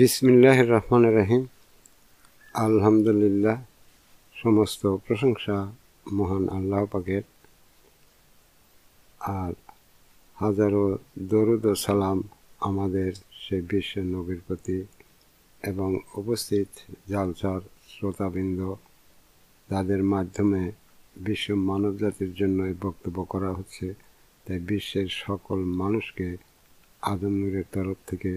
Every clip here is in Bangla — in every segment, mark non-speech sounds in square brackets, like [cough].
বিসমিল্লাহ রহমান রাহিম আলহামদুলিল্লাহ সমস্ত প্রশংসা মহান আল্লাহ পাকের আর হাজারো দরুদ সালাম আমাদের সে বিশ্ব নবীর প্রতি এবং উপস্থিত জালসার শ্রোতাবৃন্দ তাদের মাধ্যমে বিশ্ব মানব জাতির জন্য এই বক্তব্য করা হচ্ছে তাই বিশ্বের সকল মানুষকে আদম নূরের তরফ থেকে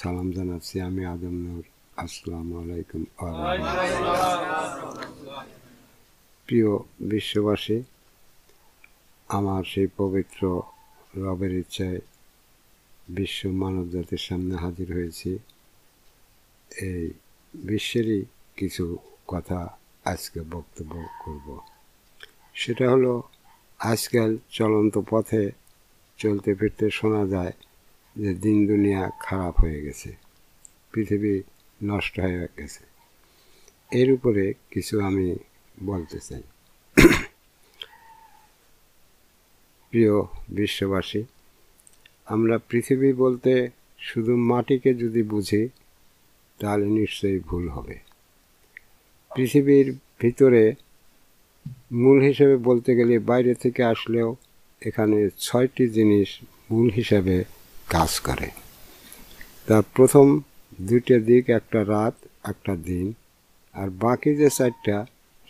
সালাম জানাচ্ছি আমি আদম নূর আসসালাম আলাইকুম প্রিয় বিশ্ববাসী আমার সেই পবিত্র রবের ইচ্ছায় বিশ্ব মানব জাতির সামনে হাজির হয়েছি এই বিশ্বেরই কিছু কথা আজকে বক্তব্য করব সেটা হলো আজকাল চলন্ত পথে চলতে ফিরতে শোনা যায় যে দিন দুনিয়া খারাপ হয়ে গেছে পৃথিবী নষ্ট হয়ে গেছে এর উপরে কিছু আমি বলতে চাই প্রিয় বিশ্ববাসী আমরা পৃথিবী বলতে শুধু মাটিকে যদি বুঝি তাহলে নিশ্চয়ই ভুল হবে পৃথিবীর ভিতরে মূল হিসেবে বলতে গেলে বাইরে থেকে আসলেও এখানে ছয়টি জিনিস মূল হিসাবে কাজ করে তার প্রথম দুইটা দিক একটা রাত একটা দিন আর বাকি যে চারটা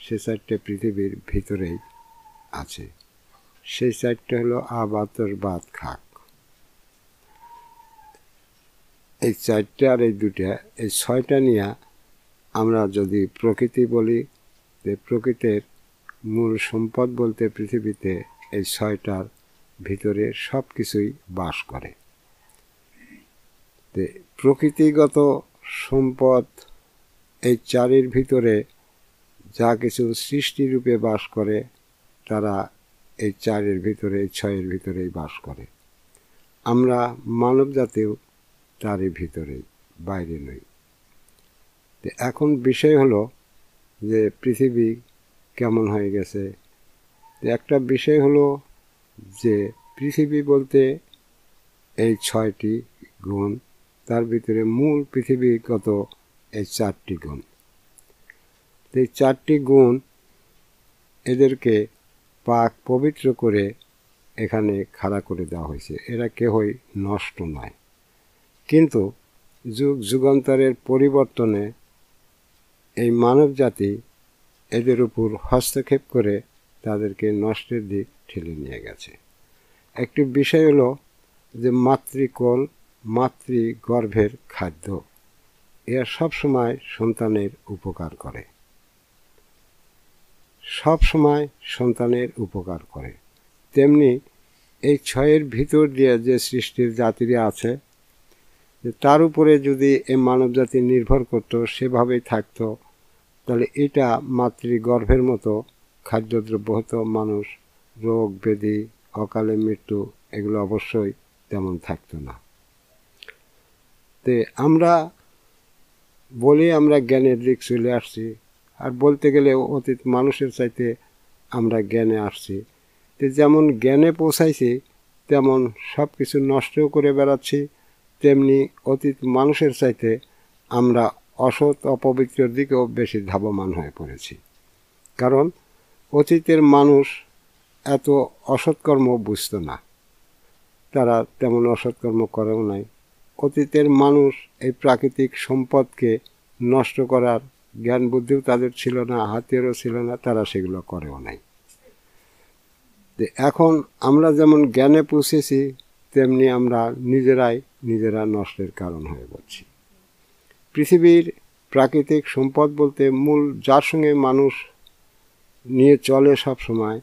সে চারটে পৃথিবীর ভিতরেই আছে সেই চারটে হলো আবাতর বাদ খাক এই চারটে আর এই দুটা এই ছয়টা নিয়ে আমরা যদি প্রকৃতি বলি যে প্রকৃতির মূল সম্পদ বলতে পৃথিবীতে এই ছয়টার ভিতরে সব কিছুই বাস করে প্রকৃতিগত সম্পদ এই চারির ভিতরে যা কিছু সৃষ্টিরূপে বাস করে তারা এই চারের ভিতরে এই ছয়ের ভিতরেই বাস করে আমরা মানব জাতিও তারই ভিতরে বাইরে নই তো এখন বিষয় হলো যে পৃথিবী কেমন হয়ে গেছে একটা বিষয় হলো যে পৃথিবী বলতে এই ছয়টি গুণ তার ভিতরে মূল পৃথিবীগত এই চারটি গুণ এই চারটি গুণ এদেরকে পাক পবিত্র করে এখানে খাড়া করে দেওয়া হয়েছে এরা কেহই নষ্ট নয় কিন্তু যুগ যুগান্তরের পরিবর্তনে এই মানব জাতি এদের উপর হস্তক্ষেপ করে তাদেরকে নষ্টের দিক ঠেলে নিয়ে গেছে একটি বিষয় হলো যে মাতৃকোল মাতৃগর্ভের খাদ্য এরা সবসময় সন্তানের উপকার করে সব সময় সন্তানের উপকার করে তেমনি এই ছয়ের ভিতর দিয়ে যে সৃষ্টির জাতিরা আছে তার উপরে যদি এ মানবজাতি নির্ভর করত সেভাবেই থাকত তাহলে এটা মাতৃগর্ভের মতো খাদ্যদ্রব্য হতো মানুষ রোগ ব্যাধি অকালে মৃত্যু এগুলো অবশ্যই তেমন থাকতো না তে আমরা বলি আমরা জ্ঞানের দিক চলে আসছি আর বলতে গেলে অতীত মানুষের চাইতে আমরা জ্ঞানে আসছি তো যেমন জ্ঞানে পৌঁছাইছি তেমন সব কিছু নষ্টও করে বেড়াচ্ছি তেমনি অতীত মানুষের চাইতে আমরা অসৎ অপবিত্রর দিকেও বেশি ধাবমান হয়ে পড়েছি কারণ অতীতের মানুষ এত অসৎকর্ম বুঝত না তারা তেমন অসৎকর্ম করেও নাই অতীতের মানুষ এই প্রাকৃতিক সম্পদকে নষ্ট করার জ্ঞান বুদ্ধিও তাদের ছিল না হাতিয়ারও ছিল না তারা সেগুলো করেও নাই এখন আমরা যেমন জ্ঞানে পৌঁছেছি তেমনি আমরা নিজেরাই নিজেরা নষ্টের কারণ হয়ে পড়ছি পৃথিবীর প্রাকৃতিক সম্পদ বলতে মূল যার সঙ্গে মানুষ নিয়ে চলে সব সময়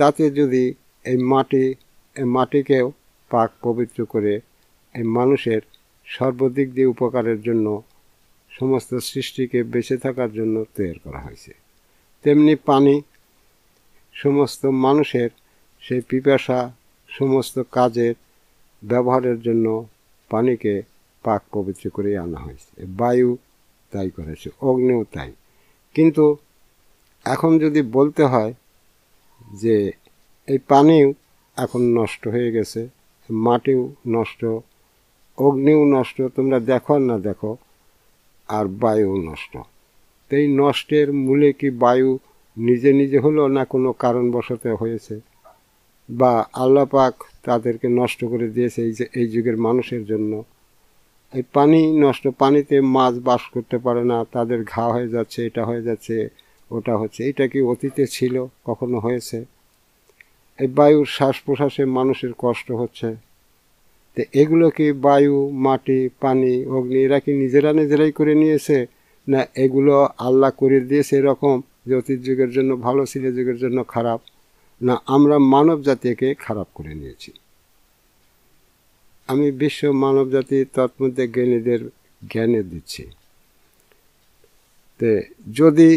তাতে যদি এই মাটি মাটিকেও পাক পবিত্র করে এই মানুষের সর্বদিক দিয়ে উপকারের জন্য সমস্ত সৃষ্টিকে বেঁচে থাকার জন্য তৈরি করা হয়েছে তেমনি পানি সমস্ত মানুষের সেই পিপাসা সমস্ত কাজের ব্যবহারের জন্য পানিকে পাক পবিত্র করে আনা হয়েছে বায়ু তাই করেছে অগ্নিও তাই কিন্তু এখন যদি বলতে হয় যে এই পানিও এখন নষ্ট হয়ে গেছে মাটিও নষ্ট অগ্নিও নষ্ট তোমরা দেখো না দেখো আর বায়ু নষ্ট তো এই নষ্টের মূলে কি বায়ু নিজে নিজে হলো না কোনো কারণবশত হয়েছে বা আল্লাপাক তাদেরকে নষ্ট করে দিয়েছে এই যে এই যুগের মানুষের জন্য এই পানি নষ্ট পানিতে মাছ বাস করতে পারে না তাদের ঘা হয়ে যাচ্ছে এটা হয়ে যাচ্ছে ওটা হচ্ছে এটা কি অতীতে ছিল কখনো হয়েছে এই বায়ুর শ্বাস প্রশ্বাসে মানুষের কষ্ট হচ্ছে তো এগুলো কি বায়ু মাটি পানি অগ্নি এরা কি নিজেরা নিজেরাই করে নিয়েছে না এগুলো আল্লাহ করে দিয়েছে এরকম যে অতীত যুগের জন্য ভালো ছিল যুগের জন্য খারাপ না আমরা মানব জাতিকে খারাপ করে নিয়েছি আমি বিশ্ব মানব জাতি তৎমধ্যে জ্ঞানীদের জ্ঞানে দিচ্ছি তে যদি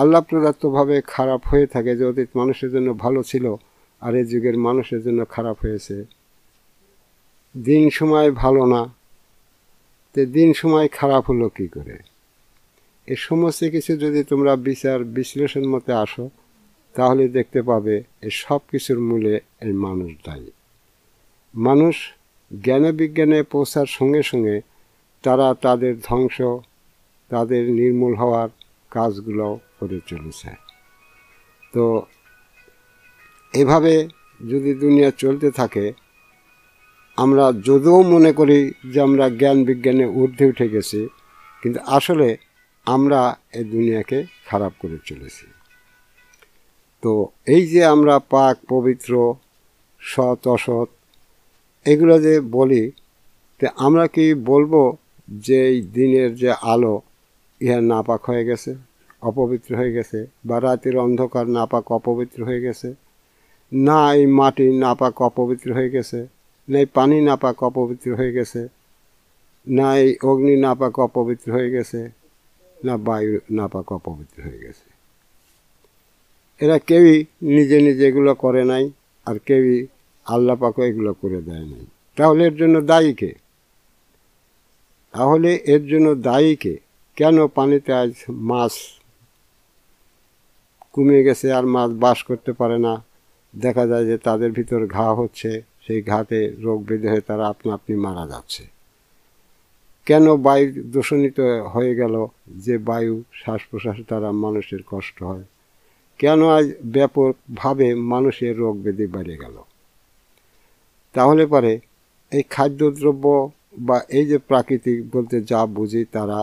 আল্লাহ প্রদাত্তভাবে খারাপ হয়ে থাকে যে অতীত মানুষের জন্য ভালো ছিল আর এই যুগের মানুষের জন্য খারাপ হয়েছে দিন সময় ভালো না তো দিন সময় খারাপ হলো কী করে এ সমস্ত কিছু যদি তোমরা বিচার বিশ্লেষণ মতে আসো তাহলে দেখতে পাবে এ সব কিছুর মূলে এই মানুষ দায়ী মানুষ জ্ঞানে বিজ্ঞানে পৌঁছার সঙ্গে সঙ্গে তারা তাদের ধ্বংস তাদের নির্মূল হওয়ার কাজগুলো করে চলেছে তো এভাবে যদি দুনিয়া চলতে থাকে আমরা যদিও মনে করি যে আমরা জ্ঞান বিজ্ঞানে ঊর্ধ্বে উঠে গেছি কিন্তু আসলে আমরা এই দুনিয়াকে খারাপ করে চলেছি তো এই যে আমরা পাক পবিত্র সৎ অসৎ এগুলো যে বলি তো আমরা কি বলবো যে এই দিনের যে আলো ইহা নাপাক হয়ে গেছে অপবিত্র হয়ে গেছে বা রাতের অন্ধকার নাপাক অপবিত্র হয়ে গেছে না এই মাটি নাপাক অপবিত্র হয়ে গেছে নাই পানি না পাক অপবিত্র হয়ে গেছে না এই অগ্নি পাক অপবিত্র হয়ে গেছে না বায়ু না পাক অপবিত্র হয়ে গেছে এরা কেউই নিজে নিজে এগুলো করে নাই আর কেউই পাক এগুলো করে দেয় নাই তাহলে এর জন্য দায়ী কে তাহলে এর জন্য দায়ী কে কেন পানিতে আজ মাছ কমে গেছে আর মাছ বাস করতে পারে না দেখা যায় যে তাদের ভিতর ঘা হচ্ছে সেই ঘাতে রোগ বেঁধে হয়ে তারা আপনি আপনি মারা যাচ্ছে কেন বায়ু দূষণিত হয়ে গেল যে বায়ু শ্বাস প্রশ্বাস তারা মানুষের কষ্ট হয় কেন আজ ব্যাপকভাবে মানুষের রোগ বেঁধে বেড়ে গেল তাহলে পরে এই খাদ্যদ্রব্য বা এই যে প্রাকৃতিক বলতে যা বুঝি তারা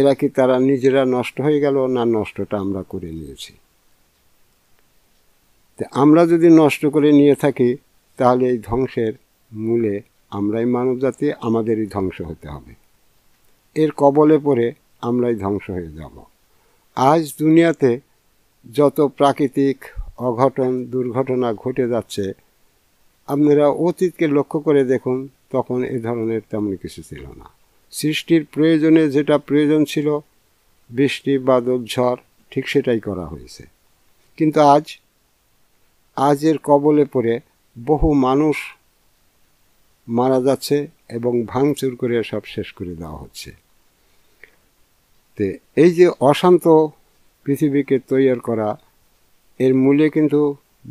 এরা কি তারা নিজেরা নষ্ট হয়ে গেল না নষ্টটা আমরা করে নিয়েছি আমরা যদি নষ্ট করে নিয়ে থাকি তাহলে এই ধ্বংসের মূলে আমরাই মানবজাতি আমাদেরই ধ্বংস হতে হবে এর কবলে পড়ে আমরাই ধ্বংস হয়ে যাব আজ দুনিয়াতে যত প্রাকৃতিক অঘটন দুর্ঘটনা ঘটে যাচ্ছে আপনারা অতীতকে লক্ষ্য করে দেখুন তখন এ ধরনের তেমন কিছু ছিল না সৃষ্টির প্রয়োজনে যেটা প্রয়োজন ছিল বৃষ্টি বাদল ঝড় ঠিক সেটাই করা হয়েছে কিন্তু আজ আজের কবলে পড়ে বহু মানুষ মারা যাচ্ছে এবং ভাঙচুর করে সব শেষ করে দেওয়া হচ্ছে তে এই যে অশান্ত পৃথিবীকে তৈয়ার করা এর মূলে কিন্তু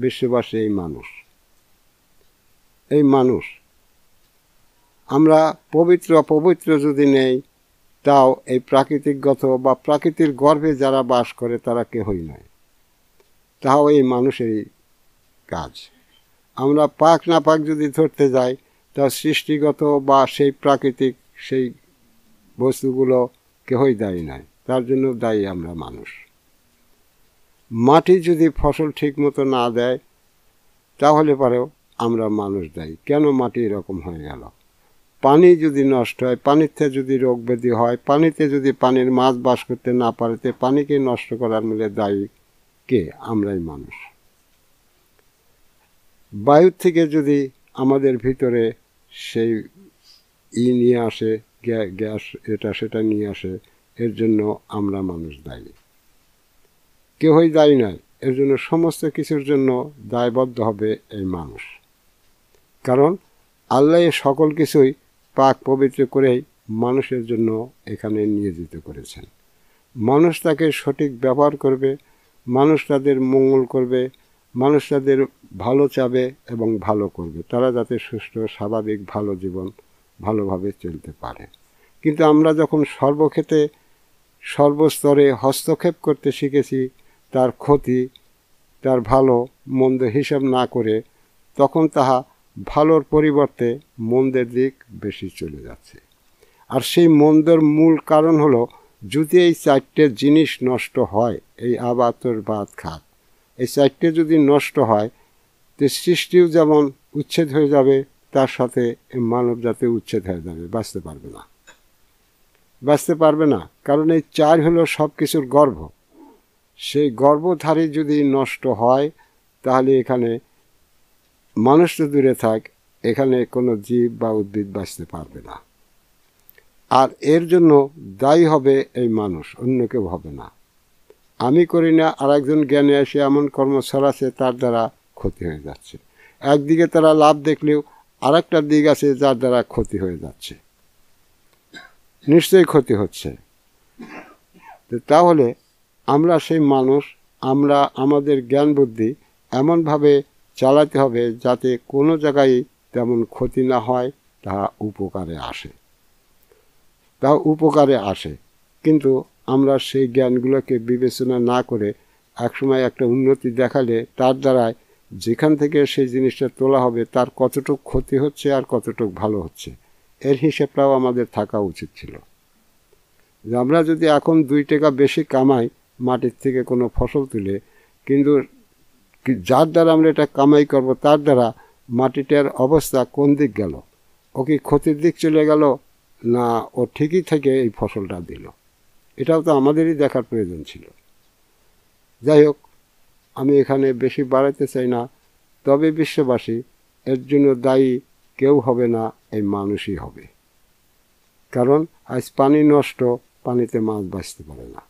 বিশ্ববাসী এই মানুষ এই মানুষ আমরা পবিত্র অপবিত্র যদি নেই তাও এই প্রাকৃতিকগত বা প্রাকৃতির গর্ভে যারা বাস করে তারা কেহই নয় তাও এই মানুষেরই কাজ আমরা পাক না পাক যদি ধরতে যাই তা সৃষ্টিগত বা সেই প্রাকৃতিক সেই বস্তুগুলো কেহই দায়ী নাই তার জন্য দায়ী আমরা মানুষ মাটি যদি ফসল ঠিক মতো না দেয় তাহলে পরেও আমরা মানুষ দায়ী কেন মাটি এরকম হয়ে গেল পানি যদি নষ্ট হয় পানিতে যদি রোগ ব্যাধি হয় পানিতে যদি পানির মাছ বাস করতে না পারে পানিকে নষ্ট করার মিলে দায়ী কে আমরাই মানুষ বায়ুর থেকে যদি আমাদের ভিতরে সেই ই নিয়ে আসে গ্যাস এটা সেটা নিয়ে আসে এর জন্য আমরা মানুষ দায়ী কেউই দায়ী নয় এর জন্য সমস্ত কিছুর জন্য দায়বদ্ধ হবে এই মানুষ কারণ আল্লাহ সকল কিছুই পাক পবিত্র করেই মানুষের জন্য এখানে নিয়োজিত করেছেন মানুষ তাকে সঠিক ব্যবহার করবে মানুষ তাদের মঙ্গল করবে মানুষ তাদের ভালো চাবে এবং ভালো করবে তারা যাতে সুস্থ স্বাভাবিক ভালো জীবন ভালোভাবে চলতে পারে কিন্তু আমরা যখন সর্বক্ষেত্রে সর্বস্তরে হস্তক্ষেপ করতে শিখেছি তার ক্ষতি তার ভালো মন্দ হিসাব না করে তখন তাহা ভালোর পরিবর্তে মন্দের দিক বেশি চলে যাচ্ছে আর সেই মন্দর মূল কারণ হলো যদি এই চারটে জিনিস নষ্ট হয় এই আবাতর বাদ খাত এই চারটে যদি নষ্ট হয় তো সৃষ্টিও যেমন উচ্ছেদ হয়ে যাবে তার সাথে মানব জাতি উচ্ছেদ হয়ে যাবে বাঁচতে পারবে না বাঁচতে পারবে না কারণ এই চার হলো সব কিছুর গর্ভ সেই গর্ভধারী যদি নষ্ট হয় তাহলে এখানে মানুষ তো দূরে থাক এখানে কোনো জীব বা উদ্ভিদ বাঁচতে পারবে না আর এর জন্য দায়ী হবে এই মানুষ অন্য কেউ হবে না আমি করি না আর একজন জ্ঞানে এসে এমন কর্ম ছড়াচ্ছে তার দ্বারা ক্ষতি হয়ে যাচ্ছে একদিকে তারা লাভ দেখলেও আর একটা দিক আছে যার দ্বারা ক্ষতি হয়ে যাচ্ছে নিশ্চয়ই ক্ষতি হচ্ছে তাহলে আমরা সেই মানুষ আমরা আমাদের জ্ঞান বুদ্ধি এমনভাবে চালাতে হবে যাতে কোনো জায়গায় তেমন ক্ষতি না হয় তা উপকারে আসে তা উপকারে আসে কিন্তু আমরা সেই জ্ঞানগুলোকে বিবেচনা না করে একসময় একটা উন্নতি দেখালে তার দ্বারায় যেখান থেকে সেই জিনিসটা তোলা হবে তার কতটুক ক্ষতি হচ্ছে আর কতটুক ভালো হচ্ছে এর হিসেবটাও আমাদের থাকা উচিত ছিল যে আমরা যদি এখন দুই টাকা বেশি কামাই মাটির থেকে কোনো ফসল তুলে কিন্তু যার দ্বারা আমরা এটা কামাই করব তার দ্বারা মাটিটার অবস্থা কোন দিক গেল ও কি ক্ষতির দিক চলে গেল না ও ঠিকই থেকে এই ফসলটা দিল এটাও তো আমাদেরই দেখার প্রয়োজন ছিল যাই হোক আমি এখানে বেশি বাড়াতে চাই না তবে বিশ্ববাসী এর জন্য দায়ী কেউ হবে না এই মানুষই হবে কারণ আজ পানি নষ্ট পানিতে মাছ বাঁচতে পারে না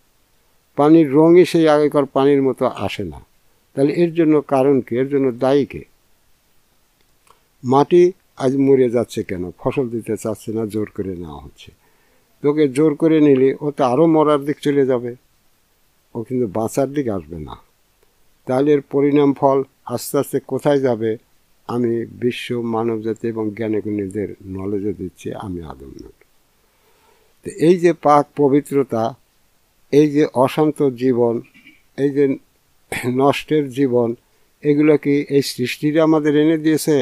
পানির রঙই সেই আগেকার পানির মতো আসে না তাহলে এর জন্য কারণ কি এর জন্য দায়ী কে মাটি আজ মরে যাচ্ছে কেন ফসল দিতে চাচ্ছে না জোর করে নেওয়া হচ্ছে তোকে জোর করে নিলে ও তো আরও মরার দিক চলে যাবে ও কিন্তু বাঁচার দিক আসবে না তাহলে এর পরিণাম ফল আস্তে আস্তে কোথায় যাবে আমি বিশ্ব মানবজাতি এবং জ্ঞানীগুণীদের নলেজে দিচ্ছি আমি আদম তো এই যে পাক পবিত্রতা এই যে অশান্ত জীবন এই যে নষ্টের জীবন এগুলো কি এই সৃষ্টিটা আমাদের এনে দিয়েছে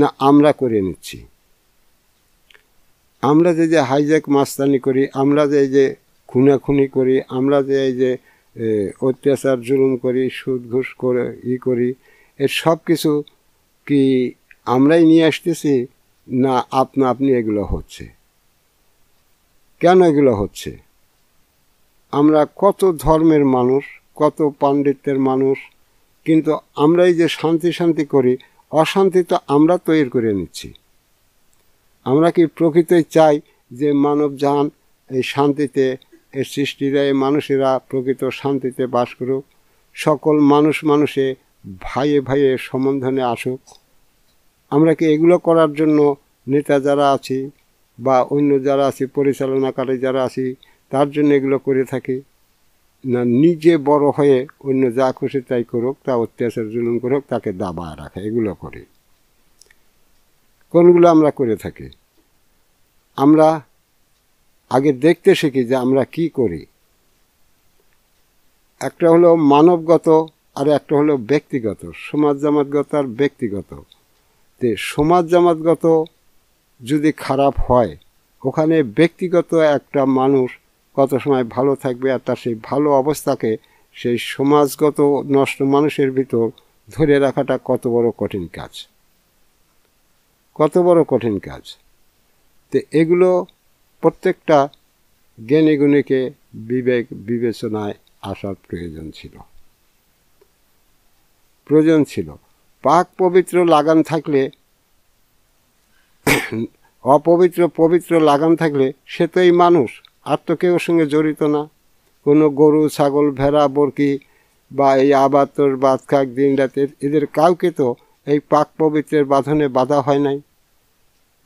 না আমরা করে নিচ্ছি আমরা যে যে হাইজ্যাক মাস্তানি করি আমরা যে এই যে খুনাখুনি করি আমরা যে এই যে অত্যাচার জুলুম করি সুদ ঘুষ করে ই করি এর সব কিছু কি আমরাই নিয়ে আসতেছি না আপনা আপনি এগুলো হচ্ছে কেন এগুলো হচ্ছে আমরা কত ধর্মের মানুষ কত পাণ্ডিত্যের মানুষ কিন্তু আমরাই যে শান্তি শান্তি করি অশান্তি তো আমরা তৈরি করে নিচ্ছি আমরা কি প্রকৃতই চাই যে যান এই শান্তিতে এর সৃষ্টিরা এই মানুষেরা প্রকৃত শান্তিতে বাস করুক সকল মানুষ মানুষে ভাইয়ে ভাইয়ে সম্বন্ধনে আসুক আমরা কি এগুলো করার জন্য নেতা যারা আছি বা অন্য যারা আছি পরিচালনাকারী যারা আছি তার জন্য এগুলো করে থাকি না নিজে বড় হয়ে অন্য যা খুশি তাই করুক তা অত্যাচার জুলুম করুক তাকে দাবায় রাখে এগুলো করি কোনগুলো আমরা করে থাকি আমরা আগে দেখতে শিখি যে আমরা কি করি একটা হলো মানবগত আর একটা হলো ব্যক্তিগত সমাজ জামাতগত আর ব্যক্তিগত তে সমাজ জামাতগত যদি খারাপ হয় ওখানে ব্যক্তিগত একটা মানুষ কত সময় ভালো থাকবে আর তার সেই ভালো অবস্থাকে সেই সমাজগত নষ্ট মানুষের ভিতর ধরে রাখাটা কত বড় কঠিন কাজ কত বড় কঠিন কাজ তো এগুলো প্রত্যেকটা জ্ঞানীগুণীকে গুণীকে বিবেক বিবেচনায় আসার প্রয়োজন ছিল প্রয়োজন ছিল পাক পবিত্র লাগান থাকলে অপবিত্র পবিত্র লাগান থাকলে সে তো এই মানুষ আর তো কেউ সঙ্গে জড়িত না কোনো গরু ছাগল ভেড়া বরকি বা এই আবাতর খাক দিন রাতের এদের কাউকে তো এই পাক পবিত্রের বাঁধনে বাধা হয় নাই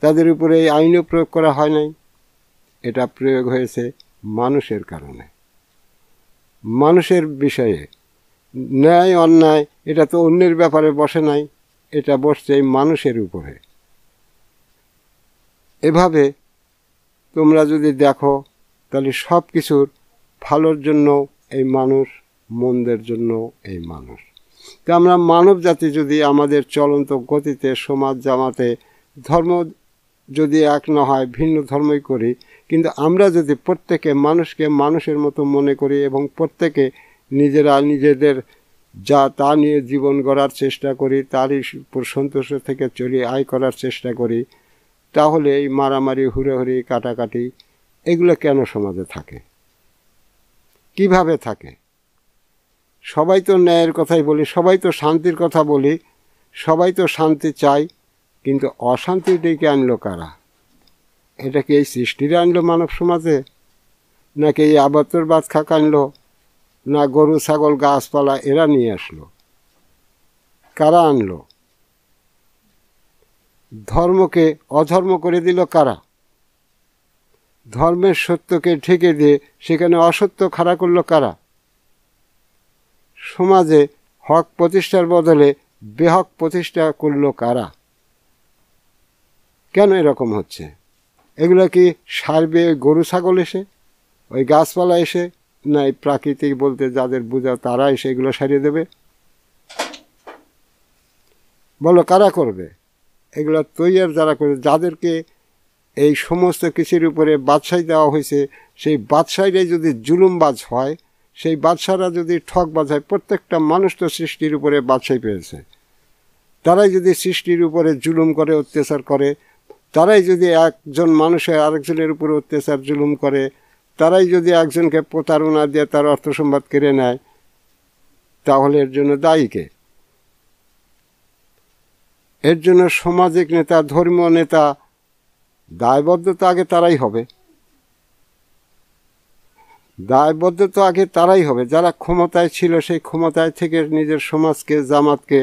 তাদের উপরে এই আইনও প্রয়োগ করা হয় নাই এটা প্রয়োগ হয়েছে মানুষের কারণে মানুষের বিষয়ে ন্যায় অন্যায় এটা তো অন্যের ব্যাপারে বসে নাই এটা বসছে এই মানুষের উপরে এভাবে তোমরা যদি দেখো তাহলে সব কিছুর ভালোর জন্য এই মানুষ মন্দের জন্য এই মানুষ তো আমরা মানব জাতি যদি আমাদের চলন্ত গতিতে সমাজ জামাতে ধর্ম যদি এক না হয় ভিন্ন ধর্মই করি কিন্তু আমরা যদি প্রত্যেকে মানুষকে মানুষের মতো মনে করি এবং প্রত্যেকে নিজেরা নিজেদের যা তা নিয়ে জীবন গড়ার চেষ্টা করি তারই সন্তোষ থেকে চলি আয় করার চেষ্টা করি তাহলে এই মারামারি হুড়োহুড়ি কাটাকাটি এগুলো কেন সমাজে থাকে কিভাবে থাকে সবাই তো ন্যায়ের কথাই বলি সবাই তো শান্তির কথা বলি সবাই তো শান্তি চাই কিন্তু অশান্তি ডেকে আনলো কারা এটা কি এই সৃষ্টিরা আনলো মানব সমাজে নাকি এই আবাতর বাদ খাক আনলো না গরু ছাগল গাছপালা এরা নিয়ে আসলো কারা আনলো ধর্মকে অধর্ম করে দিল কারা ধর্মের সত্যকে ঠেকে দিয়ে সেখানে অসত্য খাড়া করলো কারা সমাজে হক প্রতিষ্ঠার বদলে বেহক প্রতিষ্ঠা করল কারা কেন এরকম হচ্ছে এগুলো কি সারবে গরু ছাগল এসে ওই গাছপালা এসে না এই প্রাকৃতিক বলতে যাদের বোঝা তারা এসে এগুলো সারিয়ে দেবে বলো কারা করবে এগুলো তৈয়ার যারা করবে যাদেরকে এই সমস্ত কিছুর উপরে বাদশাই দেওয়া হয়েছে সেই বাদশাইটাই যদি জুলুমবাজ হয় সেই বাদশারা যদি ঠক বাজায় প্রত্যেকটা মানুষ তো সৃষ্টির উপরে বাদশাই পেয়েছে তারাই যদি সৃষ্টির উপরে জুলুম করে অত্যাচার করে তারাই যদি একজন মানুষের আরেকজনের উপরে অত্যাচার জুলুম করে তারাই যদি একজনকে প্রতারণা দিয়ে তার অর্থ সম্বাদ কেড়ে নেয় তাহলে এর জন্য দায়ীকে এর জন্য সামাজিক নেতা ধর্মীয় নেতা দায়বদ্ধতা আগে তারাই হবে দায়বদ্ধ তো আগে তারাই হবে যারা ক্ষমতায় ছিল সেই ক্ষমতায় থেকে নিজের সমাজকে জামাতকে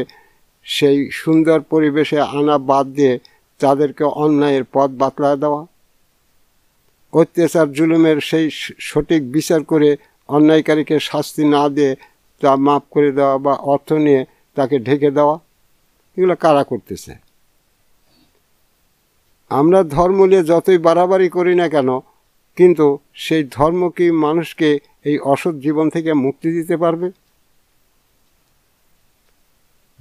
সেই সুন্দর পরিবেশে আনা বাদ দিয়ে তাদেরকে অন্যায়ের পথ বাতলা দেওয়া অত্যাচার জুলুমের সেই সঠিক বিচার করে অন্যায়কারীকে শাস্তি না দিয়ে তা মাফ করে দেওয়া বা অর্থ নিয়ে তাকে ঢেকে দেওয়া এগুলো কারা করতেছে আমরা ধর্ম নিয়ে যতই বাড়াবাড়ি করি না কেন কিন্তু সেই ধর্ম কি মানুষকে এই অসৎ জীবন থেকে মুক্তি দিতে পারবে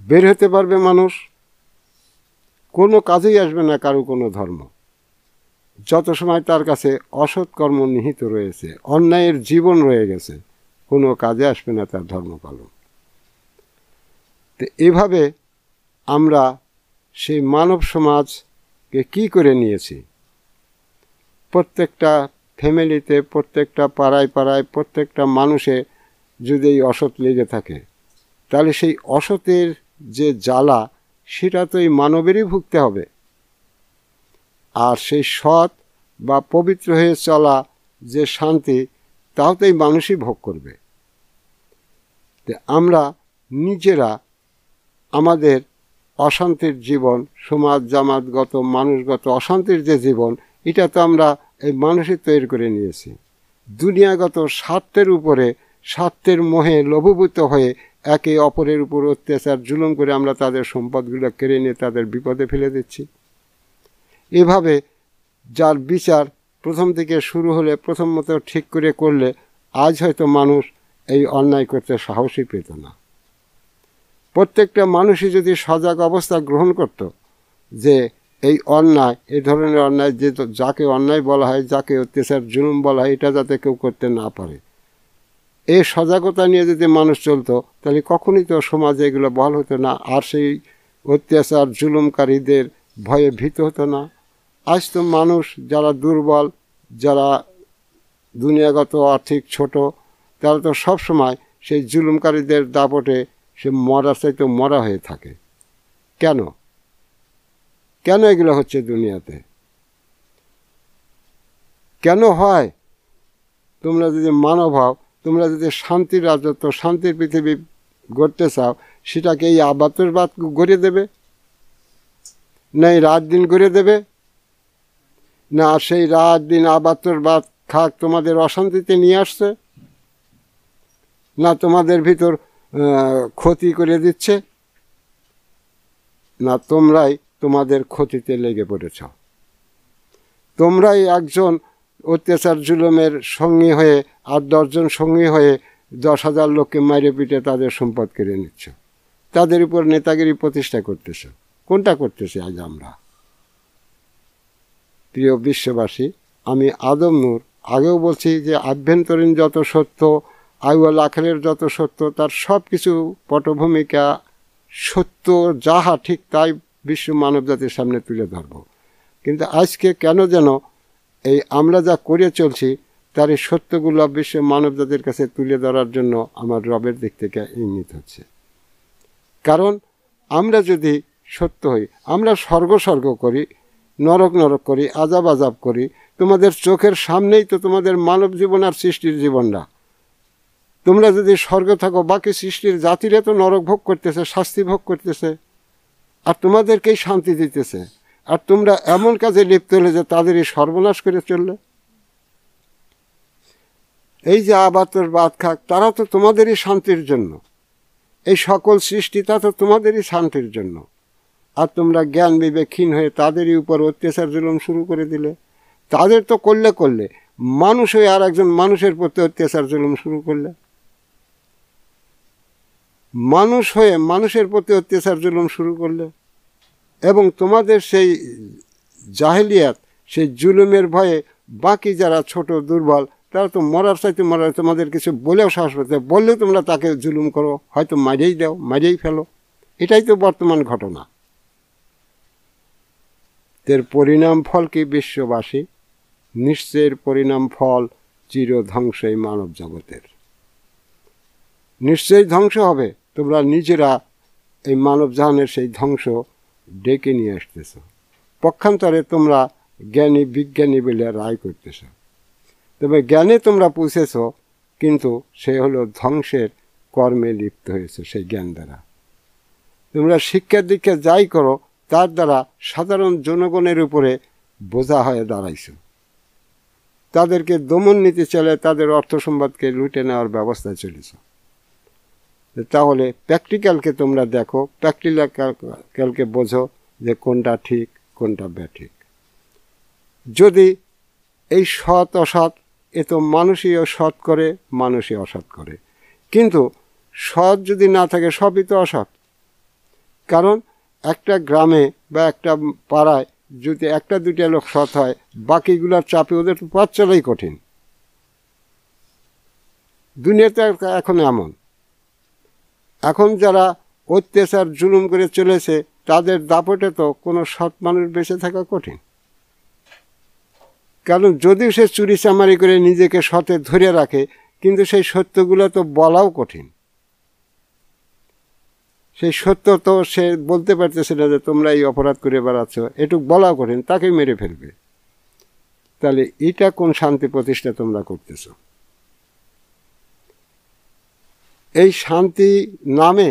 বের হতে পারবে মানুষ কোনো কাজেই আসবে না কারো কোনো ধর্ম যত সময় তার কাছে অসৎ কর্ম নিহিত রয়েছে অন্যায়ের জীবন রয়ে গেছে কোনো কাজে আসবে না তার ধর্ম পালন তো এভাবে আমরা সেই মানব সমাজকে কি করে নিয়েছি প্রত্যেকটা ফ্যামিলিতে প্রত্যেকটা পাড়ায় পাড়ায় প্রত্যেকটা মানুষে যদি এই অসৎ লেগে থাকে তাহলে সেই অসতের যে জ্বালা সেটা তো এই মানবেরই ভুগতে হবে আর সেই সৎ বা পবিত্র হয়ে চলা যে শান্তি তাও তো এই মানুষই ভোগ করবে আমরা নিজেরা আমাদের অশান্তির জীবন সমাজ জামাতগত মানুষগত অশান্তির যে জীবন এটা তো আমরা এই মানুষই তৈরি করে নিয়েছে দুনিয়াগত স্বার্থের উপরে স্বার্থের মোহে লোভভূত হয়ে একে অপরের উপর অত্যাচার জুলুম করে আমরা তাদের সম্পদগুলো কেড়ে নিয়ে তাদের বিপদে ফেলে দিচ্ছি এভাবে যার বিচার প্রথম থেকে শুরু হলে প্রথম মতো ঠিক করে করলে আজ হয়তো মানুষ এই অন্যায় করতে সাহসই পেত না প্রত্যেকটা মানুষই যদি সজাগ অবস্থা গ্রহণ করত যে এই অন্যায় এ ধরনের অন্যায় যে যাকে অন্যায় বলা হয় যাকে অত্যাচার জুলুম বলা হয় এটা যাতে কেউ করতে না পারে এই সজাগতা নিয়ে যদি মানুষ চলতো তাহলে কখনই তো সমাজে এগুলো বল হতো না আর সেই অত্যাচার জুলুমকারীদের ভয়ে ভীত হতো না আজ তো মানুষ যারা দুর্বল যারা দুনিয়াগত আর্থিক ছোট তারা তো সব সময় সেই জুলুমকারীদের দাপটে সে মরা চাইতে মরা হয়ে থাকে কেন কেন এগুলো হচ্ছে দুনিয়াতে কেন হয় তোমরা যদি মানব হও তোমরা যদি শান্তির রাজত্ব শান্তির পৃথিবী গড়তে চাও সেটাকে এই আবাতের বাদ গড়িয়ে দেবে না এই রাত দিন গড়িয়ে দেবে না সেই রাত দিন আবাতের বাদ খাক তোমাদের অশান্তিতে নিয়ে আসছে না তোমাদের ভিতর ক্ষতি করে দিচ্ছে না তোমরাই তোমাদের ক্ষতিতে লেগে পড়েছ তোমরাই একজন অত্যাচার জুলুমের সঙ্গী হয়ে আর দশজন সঙ্গী হয়ে দশ হাজার লোককে মাইরে পিটে তাদের সম্পদ কেড়ে নিচ্ছ তাদের উপর নেতাগিরি প্রতিষ্ঠা করতেছ কোনটা করতেছি আজ আমরা প্রিয় বিশ্ববাসী আমি আদম নূর আগেও বলছি যে আভ্যন্তরীণ যত সত্য আইওয়াল আখেরের যত সত্য তার সব কিছু পটভূমিকা সত্য যাহা ঠিক তাই বিশ্ব মানব জাতির সামনে তুলে ধরব কিন্তু আজকে কেন যেন এই আমরা যা করে চলছি তার এই সত্যগুলো বিশ্ব মানব জাতির কাছে তুলে ধরার জন্য আমার রবের দিক থেকে ইঙ্গিত হচ্ছে কারণ আমরা যদি সত্য হই আমরা স্বর্গ স্বর্গ করি নরক নরক করি আজাব আজাব করি তোমাদের চোখের সামনেই তো তোমাদের মানব জীবন আর সৃষ্টির জীবনটা তোমরা যদি স্বর্গ থাকো বাকি সৃষ্টির জাতিরা তো নরক ভোগ করতেছে শাস্তি ভোগ করতেছে আর তোমাদেরকেই শান্তি দিতেছে আর তোমরা এমন কাজে লিপ্ত হলে যে তাদেরই সর্বনাশ করে চললে এই যে আবাতর বাদ খাক তারা তো তোমাদেরই শান্তির জন্য এই সকল সৃষ্টি তা তো তোমাদেরই শান্তির জন্য আর তোমরা জ্ঞান বিবেকহীন হয়ে তাদেরই উপর অত্যাচার জুলুম শুরু করে দিলে তাদের তো করলে করলে মানুষ হয়ে আর একজন মানুষের প্রতি অত্যাচার জুলুম শুরু করলে মানুষ হয়ে মানুষের প্রতি অত্যাচার জুলুম শুরু করলে এবং তোমাদের সেই জাহেলিয়াত সেই জুলুমের ভয়ে বাকি যারা ছোট দুর্বল তারা তো মরার চাইতে মরার তোমাদের কিছু বলেও সাহস পেতে বললেও তোমরা তাকে জুলুম করো হয়তো মারিয়েই দাও মারিয়েই ফেলো এটাই তো বর্তমান ঘটনা এর পরিণাম ফল কি বিশ্ববাসী নিশ্চয়ের পরিণাম ফল চির ধ্বংসই মানব জগতের নিশ্চয়ই ধ্বংস হবে তোমরা নিজেরা এই মানব জাহানের সেই ধ্বংস ডেকে নিয়ে আসতেছ পক্ষান্তরে তোমরা জ্ঞানী বিজ্ঞানী বলে রায় করতেছ তবে জ্ঞানে তোমরা পুষেছ কিন্তু সে হলো ধ্বংসের কর্মে লিপ্ত হয়েছে সেই জ্ঞান দ্বারা তোমরা শিক্ষার দিকে যাই করো তার দ্বারা সাধারণ জনগণের উপরে বোঝা হয়ে দাঁড়াইছ তাদেরকে দমন নীতি চলে তাদের অর্থ সম্পদকে লুটে নেওয়ার ব্যবস্থা চলেছে তাহলে প্র্যাকটিক্যালকে তোমরা দেখো প্র্যাকটিক্যালকে বোঝো যে কোনটা ঠিক কোনটা ব্যাঠিক যদি এই সৎ অসৎ এ তো মানুষই সৎ করে মানুষই অসৎ করে কিন্তু সৎ যদি না থাকে সবই তো অসৎ কারণ একটা গ্রামে বা একটা পাড়ায় যদি একটা দুইটা লোক সৎ হয় বাকিগুলোর চাপে ওদের পথ চলাই কঠিন দুনিয়াতে এখন এমন এখন যারা অত্যাচার জুলুম করে চলেছে তাদের দাপটে তো কোনো সৎ মানুষ বেঁচে থাকা কঠিন কারণ যদিও সে চুরি চামারি করে নিজেকে সতে ধরে রাখে কিন্তু সেই সত্যগুলো তো বলাও কঠিন সেই সত্য তো সে বলতে পারতেছে না যে তোমরা এই অপরাধ করে বেড়াচ্ছ এটুক বলাও কঠিন তাকে মেরে ফেলবে তাহলে এটা কোন শান্তি প্রতিষ্ঠা তোমরা করতেছো এই শান্তি নামে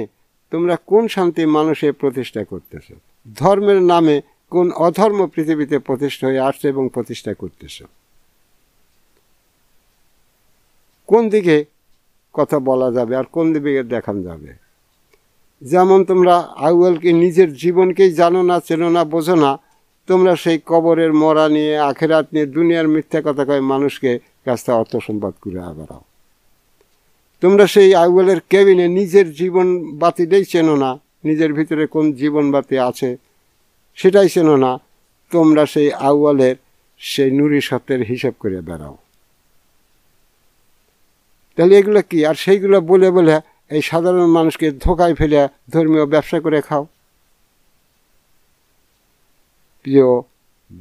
তোমরা কোন শান্তি মানুষে প্রতিষ্ঠা করতেছ ধর্মের নামে কোন অধর্ম পৃথিবীতে প্রতিষ্ঠা হয়ে আসছে এবং প্রতিষ্ঠা করতেছ কোন দিকে কথা বলা যাবে আর কোন দিকে দেখানো যাবে যেমন তোমরা আউয়ালকে নিজের জীবনকেই জানো না চেনো না বোঝো না তোমরা সেই কবরের মরা নিয়ে আখেরাত নিয়ে দুনিয়ার মিথ্যা কথা কয়ে মানুষকে কাছ থেকে অর্থ সম্পাদ করে বেড়াও তোমরা সেই আগুলের কেবিনে নিজের জীবন বাতিটাই চেনো না নিজের ভিতরে কোন জীবন বাতি আছে সেটাই চেনো না তোমরা সেই আউয়ালের সেই নুরি সত্যের হিসাব করে বেড়াও তাহলে এগুলো কি আর সেইগুলো বলে বলে এই সাধারণ মানুষকে ধোকায় ফেলে ধর্মীয় ব্যবসা করে খাও প্রিয়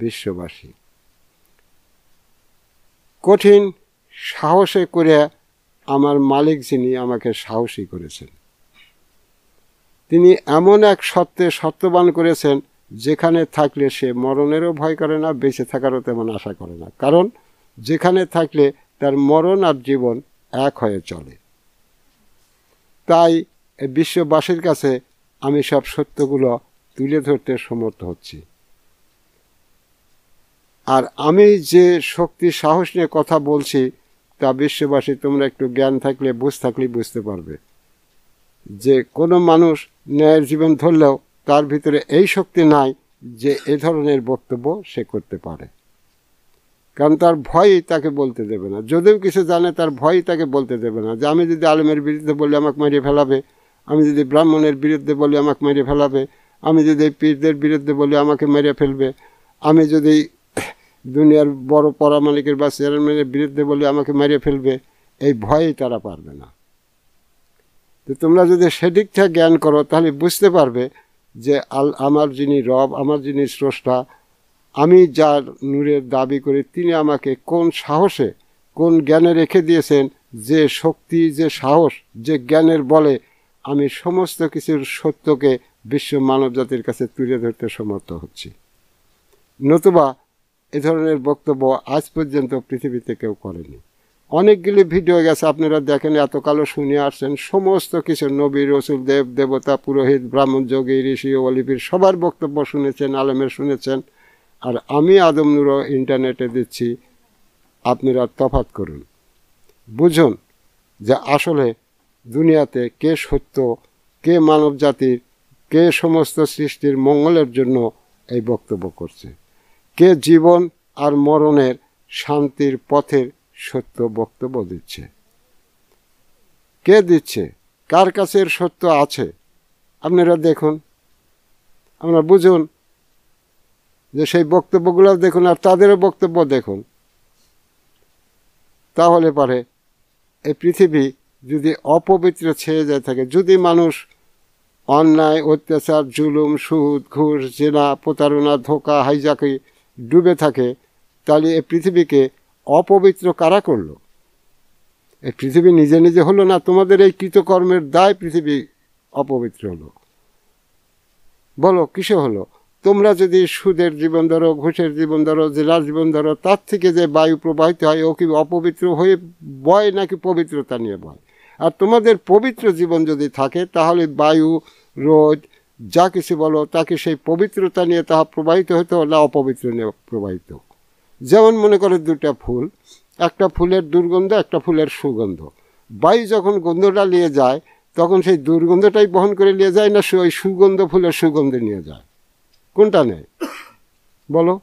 বিশ্ববাসী কঠিন সাহসে করে আমার মালিক যিনি আমাকে সাহসী করেছেন তিনি এমন এক সত্যে সত্যবান করেছেন যেখানে থাকলে সে মরণেরও ভয় করে না বেঁচে থাকারও তেমন আশা করে না কারণ যেখানে থাকলে তার মরণ আর জীবন এক হয়ে চলে তাই বিশ্ববাসীর কাছে আমি সব সত্যগুলো তুলে ধরতে সমর্থ হচ্ছি আর আমি যে শক্তি সাহস নিয়ে কথা বলছি তা বিশ্ববাসী তোমরা একটু জ্ঞান থাকলে বুঝ থাকলে বুঝতে পারবে যে কোনো মানুষ ন্যায়ের জীবন ধরলেও তার ভিতরে এই শক্তি নাই যে এ ধরনের বক্তব্য সে করতে পারে কারণ তার ভয়ই তাকে বলতে দেবে না যদিও কিছু জানে তার ভয়ই তাকে বলতে দেবে না যে আমি যদি আলমের বিরুদ্ধে বলি আমাকে মারিয়ে ফেলাবে আমি যদি ব্রাহ্মণের বিরুদ্ধে বলি আমাকে মেরে ফেলাবে আমি যদি পীরদের বিরুদ্ধে বলি আমাকে মেরে ফেলবে আমি যদি দুনিয়ার বড় মালিকের বা চেয়ারম্যানের বিরুদ্ধে বলে আমাকে মারিয়ে ফেলবে এই ভয়েই তারা পারবে না তো তোমরা যদি সেদিক থেকে জ্ঞান করো তাহলে বুঝতে পারবে যে আল আমার যিনি রব আমার যিনি স্রষ্টা আমি যার নূরের দাবি করি তিনি আমাকে কোন সাহসে কোন জ্ঞানে রেখে দিয়েছেন যে শক্তি যে সাহস যে জ্ঞানের বলে আমি সমস্ত কিছুর সত্যকে বিশ্ব মানব জাতির কাছে তুলে ধরতে সমর্থ হচ্ছি নতুবা এ ধরনের বক্তব্য আজ পর্যন্ত পৃথিবীতে কেউ করেনি অনেকগুলি ভিডিও গেছে আপনারা দেখেন এতকালও শুনে আসছেন সমস্ত কিছু নবী রসুল দেব দেবতা পুরোহিত ব্রাহ্মণ যোগী ঋষি অলিপির সবার বক্তব্য শুনেছেন আলমের শুনেছেন আর আমি আদম নুরও ইন্টারনেটে দিচ্ছি আপনারা তফাত করুন বুঝুন যে আসলে দুনিয়াতে কে সত্য কে মানব জাতির কে সমস্ত সৃষ্টির মঙ্গলের জন্য এই বক্তব্য করছে কে জীবন আর মরণের শান্তির পথের সত্য বক্তব্য দিচ্ছে কে দিচ্ছে কার কাছে এর সত্য আছে আপনারা দেখুন আপনারা বুঝুন যে সেই বক্তব্যগুলো দেখুন আর তাদেরও বক্তব্য দেখুন তাহলে পারে এই পৃথিবী যদি অপবিত্র ছেয়ে যায় থাকে যদি মানুষ অন্যায় অত্যাচার জুলুম সুদ ঘুষ জেনা প্রতারণা ধোকা হাইজাকি ডুবে থাকে তাহলে এই পৃথিবীকে অপবিত্র কারা করল এই পৃথিবী নিজে নিজে হলো না তোমাদের এই কৃতকর্মের দায় পৃথিবী অপবিত্র হলো বলো কিসে হলো তোমরা যদি সুদের জীবন ধরো ঘুষের জীবন ধরো জেলার জীবন ধরো তার থেকে যে বায়ু প্রবাহিত হয় ও কি অপবিত্র হয়ে বয় নাকি পবিত্রতা নিয়ে বয় আর তোমাদের পবিত্র জীবন যদি থাকে তাহলে বায়ু রোদ যা কিছু বলো তাকে সেই পবিত্রতা নিয়ে তাহা প্রবাহিত হতো না অপবিত্র নিয়ে প্রবাহিত যেমন মনে করো দুটা ফুল একটা ফুলের দুর্গন্ধ একটা ফুলের সুগন্ধ বায়ু যখন গন্ধটা নিয়ে যায় তখন সেই দুর্গন্ধটাই বহন করে নিয়ে যায় না ওই সুগন্ধ ফুলের সুগন্ধ নিয়ে যায় কোনটা নেই বলো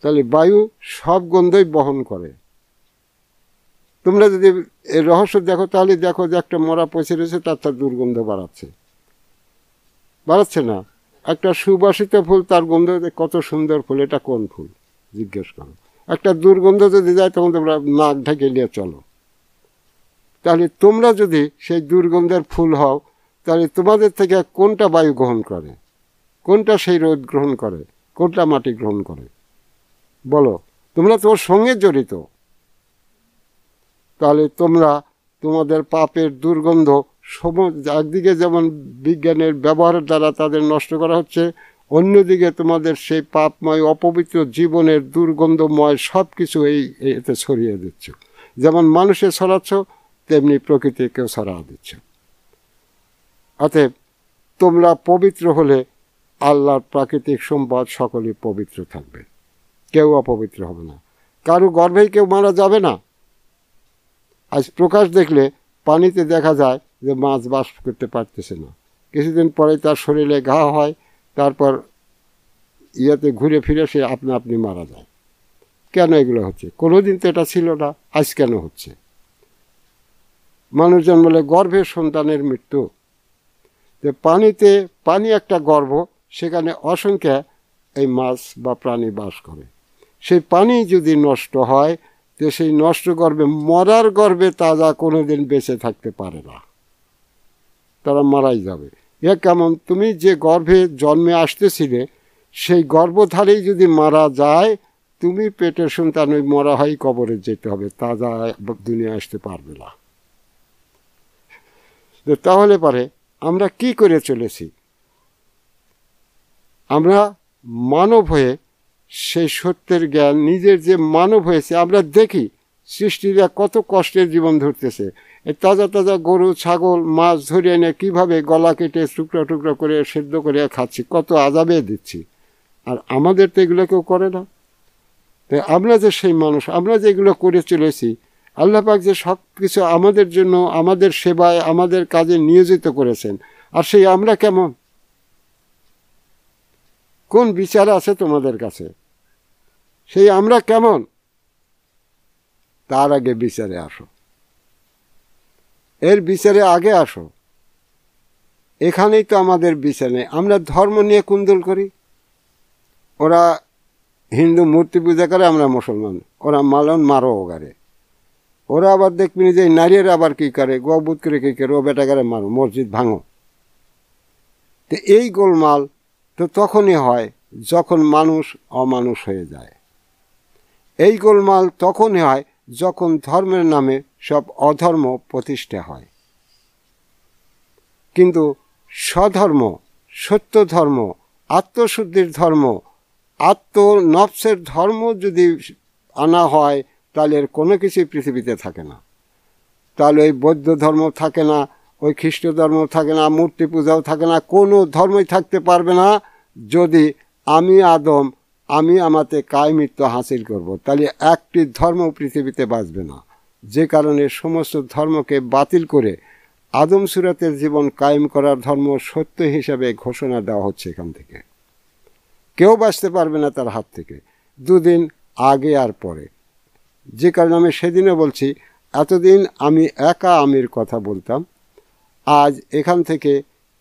তাহলে বায়ু সব গন্ধই বহন করে তোমরা যদি রহস্য দেখো তাহলে দেখো যে একটা মরা পচে রয়েছে তার তার দুর্গন্ধ বাড়াচ্ছে বাড়াচ্ছে না একটা সুবাসিত ফুল তার গন্ধ কত সুন্দর ফুল এটা কোন ফুল জিজ্ঞেস করো একটা দুর্গন্ধ যদি যায় তখন তোমরা নাক ঢেকে নিয়ে চলো তাহলে তোমরা যদি সেই দুর্গন্ধের ফুল হও তাহলে তোমাদের থেকে কোনটা বায়ু গ্রহণ করে কোনটা সেই রোদ গ্রহণ করে কোনটা মাটি গ্রহণ করে বলো তোমরা তোমার সঙ্গে জড়িত তাহলে তোমরা তোমাদের পাপের দুর্গন্ধ সম একদিকে যেমন বিজ্ঞানের ব্যবহারের দ্বারা তাদের নষ্ট করা হচ্ছে অন্যদিকে তোমাদের সেই পাপময় অপবিত্র জীবনের দুর্গন্ধময় সব কিছু এই এতে ছড়িয়ে দিচ্ছ যেমন মানুষে ছড়াচ্ছ তেমনি প্রকৃতিকেও ছড়া দিচ্ছ অতএব তোমরা পবিত্র হলে আল্লাহর প্রাকৃতিক সম্পদ সকলে পবিত্র থাকবে কেউ অপবিত্র হবে না কারো গর্ভেই কেউ মারা যাবে না আজ প্রকাশ দেখলে পানিতে দেখা যায় যে মাছ বাস করতে পারতেছে না কিছুদিন পরে তার শরীরে ঘা হয় তারপর ইয়াতে ঘুরে ফিরে সে আপনি আপনি মারা যায় কেন এগুলো হচ্ছে কোনোদিন তো এটা ছিল না আজ কেন হচ্ছে মানুষজন বলে গর্ভে সন্তানের মৃত্যু যে পানিতে পানি একটা গর্ভ সেখানে অসংখ্য এই মাছ বা প্রাণী বাস করে সেই পানি যদি নষ্ট হয় তো সেই নষ্ট গর্বে মরার গর্বে তাজা কোনো দিন বেঁচে থাকতে পারে না তারা মারাই যাবে এ কেমন তুমি যে গর্ভে জন্মে আসতেছিলে সেই গর্বধারেই যদি মারা যায় তুমি পেটের সন্তান ওই মরা হয় কবরে যেতে হবে তাজা দুনিয়া আসতে পারবে না তাহলে পারে আমরা কি করে চলেছি আমরা মানব হয়ে সেই সত্যের জ্ঞান নিজের যে মানব হয়েছে আমরা দেখি সৃষ্টিরা কত কষ্টের জীবন ধরতেছে তাজা তাজা গরু ছাগল মাছ ধরিয়ে এনে কীভাবে গলা কেটে টুকরা টুকরা করে সেদ্ধ করে খাচ্ছি কত আজাবে দিচ্ছি আর আমাদের তো এগুলো কেউ করে না তো আমরা যে সেই মানুষ আমরা যে এগুলো করে চলেছি আল্লাপাক যে সব কিছু আমাদের জন্য আমাদের সেবায় আমাদের কাজে নিয়োজিত করেছেন আর সেই আমরা কেমন কোন বিচার আছে তোমাদের কাছে সেই আমরা কেমন তার আগে বিচারে আসো এর বিচারে আগে আসো এখানেই তো আমাদের বিচার নেই আমরা ধর্ম নিয়ে কুন্দল করি ওরা হিন্দু মূর্তি পূজা করে আমরা মুসলমান ওরা মালন মারো ওগারে ওরা আবার দেখবি যে নারীর আবার কী করে গোবুত করে কী করে ও করে মারো মসজিদ ভাঙো তো এই গোলমাল তো তখনই হয় যখন মানুষ অমানুষ হয়ে যায় এই গোলমাল তখনই হয় যখন ধর্মের নামে সব অধর্ম প্রতিষ্ঠা হয় কিন্তু স্বধর্ম সত্য ধর্ম আত্মশুদ্ধির ধর্ম আত্মনফসের ধর্ম যদি আনা হয় তাহলে এর কোনো কিছুই পৃথিবীতে থাকে না তাহলে ওই বৌদ্ধ ধর্ম থাকে না ওই খ্রিস্ট ধর্ম থাকে না মূর্তি পূজাও থাকে না কোনো ধর্মই থাকতে পারবে না যদি আমি আদম আমি আমাতে কায় মৃত্যু হাসিল করব। তাহলে একটি ধর্ম পৃথিবীতে বাঁচবে না যে কারণে সমস্ত ধর্মকে বাতিল করে আদম সুরাতের জীবন কায়েম করার ধর্ম সত্য হিসাবে ঘোষণা দেওয়া হচ্ছে এখান থেকে কেউ বাঁচতে পারবে না তার হাত থেকে দুদিন আগে আর পরে যে কারণে আমি সেদিনও বলছি এতদিন আমি একা আমির কথা বলতাম আজ এখান থেকে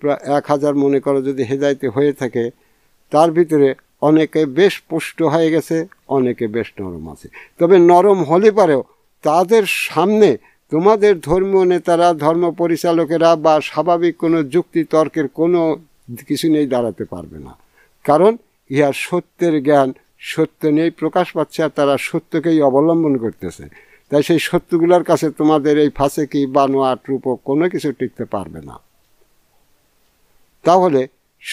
প্রায় এক হাজার মনে করো যদি হেদায়তে হয়ে থাকে তার ভিতরে অনেকে বেশ পুষ্ট হয়ে গেছে অনেকে বেশ নরম আছে তবে নরম হলে পারেও তাদের সামনে তোমাদের ধর্মীয় নেতারা ধর্ম পরিচালকেরা বা স্বাভাবিক কোনো যুক্তি তর্কের কোনো কিছু নেই দাঁড়াতে পারবে না কারণ ইহা সত্যের জ্ঞান সত্য নেই প্রকাশ পাচ্ছে আর তারা সত্যকেই অবলম্বন করতেছে তাই সেই সত্যগুলোর কাছে তোমাদের এই ফাঁসে কি বানোয়া ট্রুপো কোনো কিছু টিকতে পারবে না তাহলে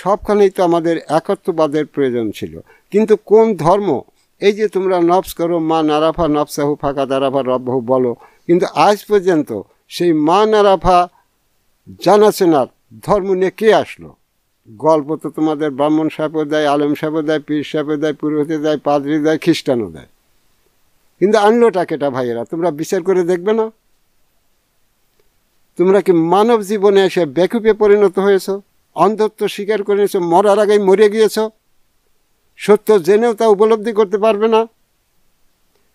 সবখানেই তো আমাদের একত্ববাদের প্রয়োজন ছিল কিন্তু কোন ধর্ম এই যে তোমরা নবস করো মা নারাফা নবসাহু ফাঁকা দারাফা রব্বাহু বলো কিন্তু আজ পর্যন্ত সেই মা নারাফা জানাচেনার ধর্ম নিয়ে কে আসলো গল্প তো তোমাদের ব্রাহ্মণ সাহেবও দেয় আলম সাহেবও দেয় পীর সাহেবও দেয় পুরোহিত দেয় পাদ্রি দেয় খ্রিস্টানও দেয় কিন্তু আনলোটা কেটা ভাইয়েরা তোমরা বিচার করে দেখবে না তোমরা কি মানব জীবনে এসে বেকুপে পরিণত হয়েছো অন্ধত্ব স্বীকার করে নিয়েছো মরার আগেই মরে গিয়েছ সত্য জেনেও তা উপলব্ধি করতে পারবে না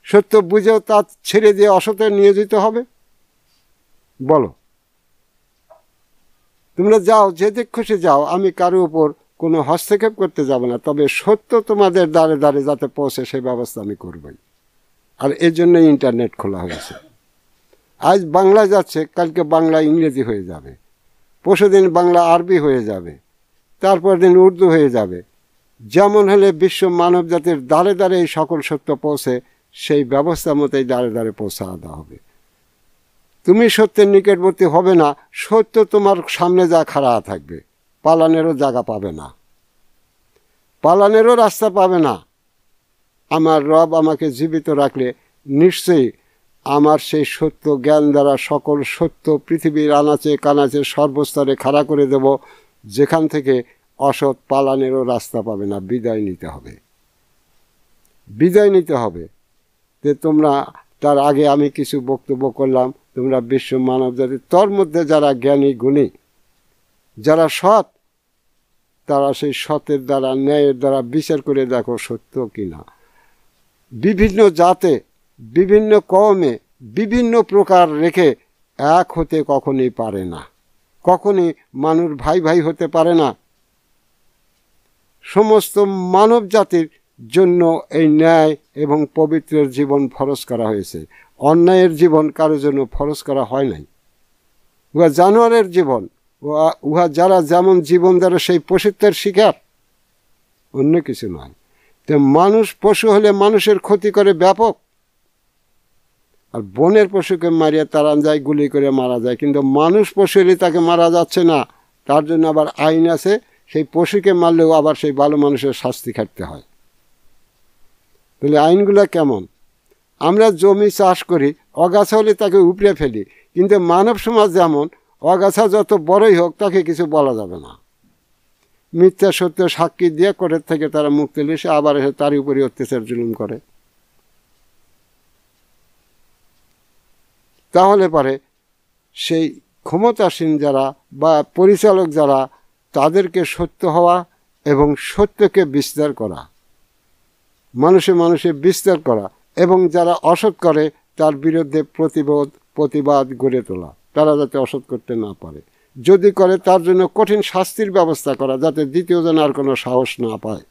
সত্য বুঝেও তা ছেড়ে দিয়ে অসতে নিয়োজিত হবে বলো তোমরা যাও যেদিক খুশি যাও আমি কারো উপর কোনো হস্তক্ষেপ করতে যাব না তবে সত্য তোমাদের দ্বারে দ্বারে যাতে পৌঁছে সেই ব্যবস্থা আমি করবই আর এর জন্যই ইন্টারনেট খোলা হয়েছে আজ বাংলা যাচ্ছে কালকে বাংলা ইংরেজি হয়ে যাবে পরশু দিন বাংলা আরবি হয়ে যাবে তারপর দিন উর্দু হয়ে যাবে যেমন হলে বিশ্ব মানব জাতির দ্বারে দ্বারে এই সকল সত্য পৌঁছে সেই ব্যবস্থা মতোই দ্বারে দ্বারে পৌঁছা আদা হবে তুমি সত্যের নিকটবর্তী হবে না সত্য তোমার সামনে যা খাড়া থাকবে পালানেরও জায়গা পাবে না পালানেরও রাস্তা পাবে না আমার রব আমাকে জীবিত রাখলে নিশ্চয়ই আমার সেই সত্য জ্ঞান দ্বারা সকল সত্য পৃথিবীর আনাচে কানাচে সর্বস্তরে খাড়া করে দেব যেখান থেকে অসৎ পালানেরও রাস্তা পাবে না বিদায় নিতে হবে বিদায় নিতে হবে যে তোমরা তার আগে আমি কিছু বক্তব্য করলাম তোমরা বিশ্ব মানব জাতি তোর মধ্যে যারা জ্ঞানী গুণী যারা সৎ তারা সেই সতের দ্বারা ন্যায়ের দ্বারা বিচার করে দেখো সত্য কিনা বিভিন্ন জাতে বিভিন্ন কমে বিভিন্ন প্রকার রেখে এক হতে কখনই পারে না কখনই মানুষ ভাই ভাই হতে পারে না সমস্ত মানব জাতির জন্য এই ন্যায় এবং পবিত্রের জীবন ফরস করা হয়েছে অন্যায়ের জীবন কারোর জন্য ফরস করা হয় নাই উহা জানোয়ারের জীবন উহা যারা যেমন জীবন দ্বারা সেই পশুত্বের শিকার অন্য কিছু নয় তো মানুষ পশু হলে মানুষের ক্ষতি করে ব্যাপক আর বনের পশুকে মারিয়ে তারা যায় গুলি করে মারা যায় কিন্তু মানুষ পশু এলে তাকে মারা যাচ্ছে না তার জন্য আবার আইন আছে সেই পশুকে মারলেও আবার সেই ভালো মানুষের শাস্তি খাটতে হয় তাহলে আইনগুলো কেমন আমরা জমি চাষ করি অগাছা হলে তাকে উপড়ে ফেলি কিন্তু মানব সমাজ যেমন অগাছা যত বড়ই হোক তাকে কিছু বলা যাবে না মিথ্যা সত্য সাক্ষী দিয়ে কোর্টের থেকে তারা মুক্তি লিসে আবার এসে তারই উপরে অত্যাচার জুলুম করে তাহলে পারে সেই ক্ষমতাসীন যারা বা পরিচালক যারা তাদেরকে সত্য হওয়া এবং সত্যকে বিস্তার করা মানুষে মানুষে বিস্তার করা এবং যারা অসৎ করে তার বিরুদ্ধে প্রতিবোধ প্রতিবাদ গড়ে তোলা তারা যাতে অসৎ করতে না পারে যদি করে তার জন্য কঠিন শাস্তির ব্যবস্থা করা যাতে জন আর কোনো সাহস না পায়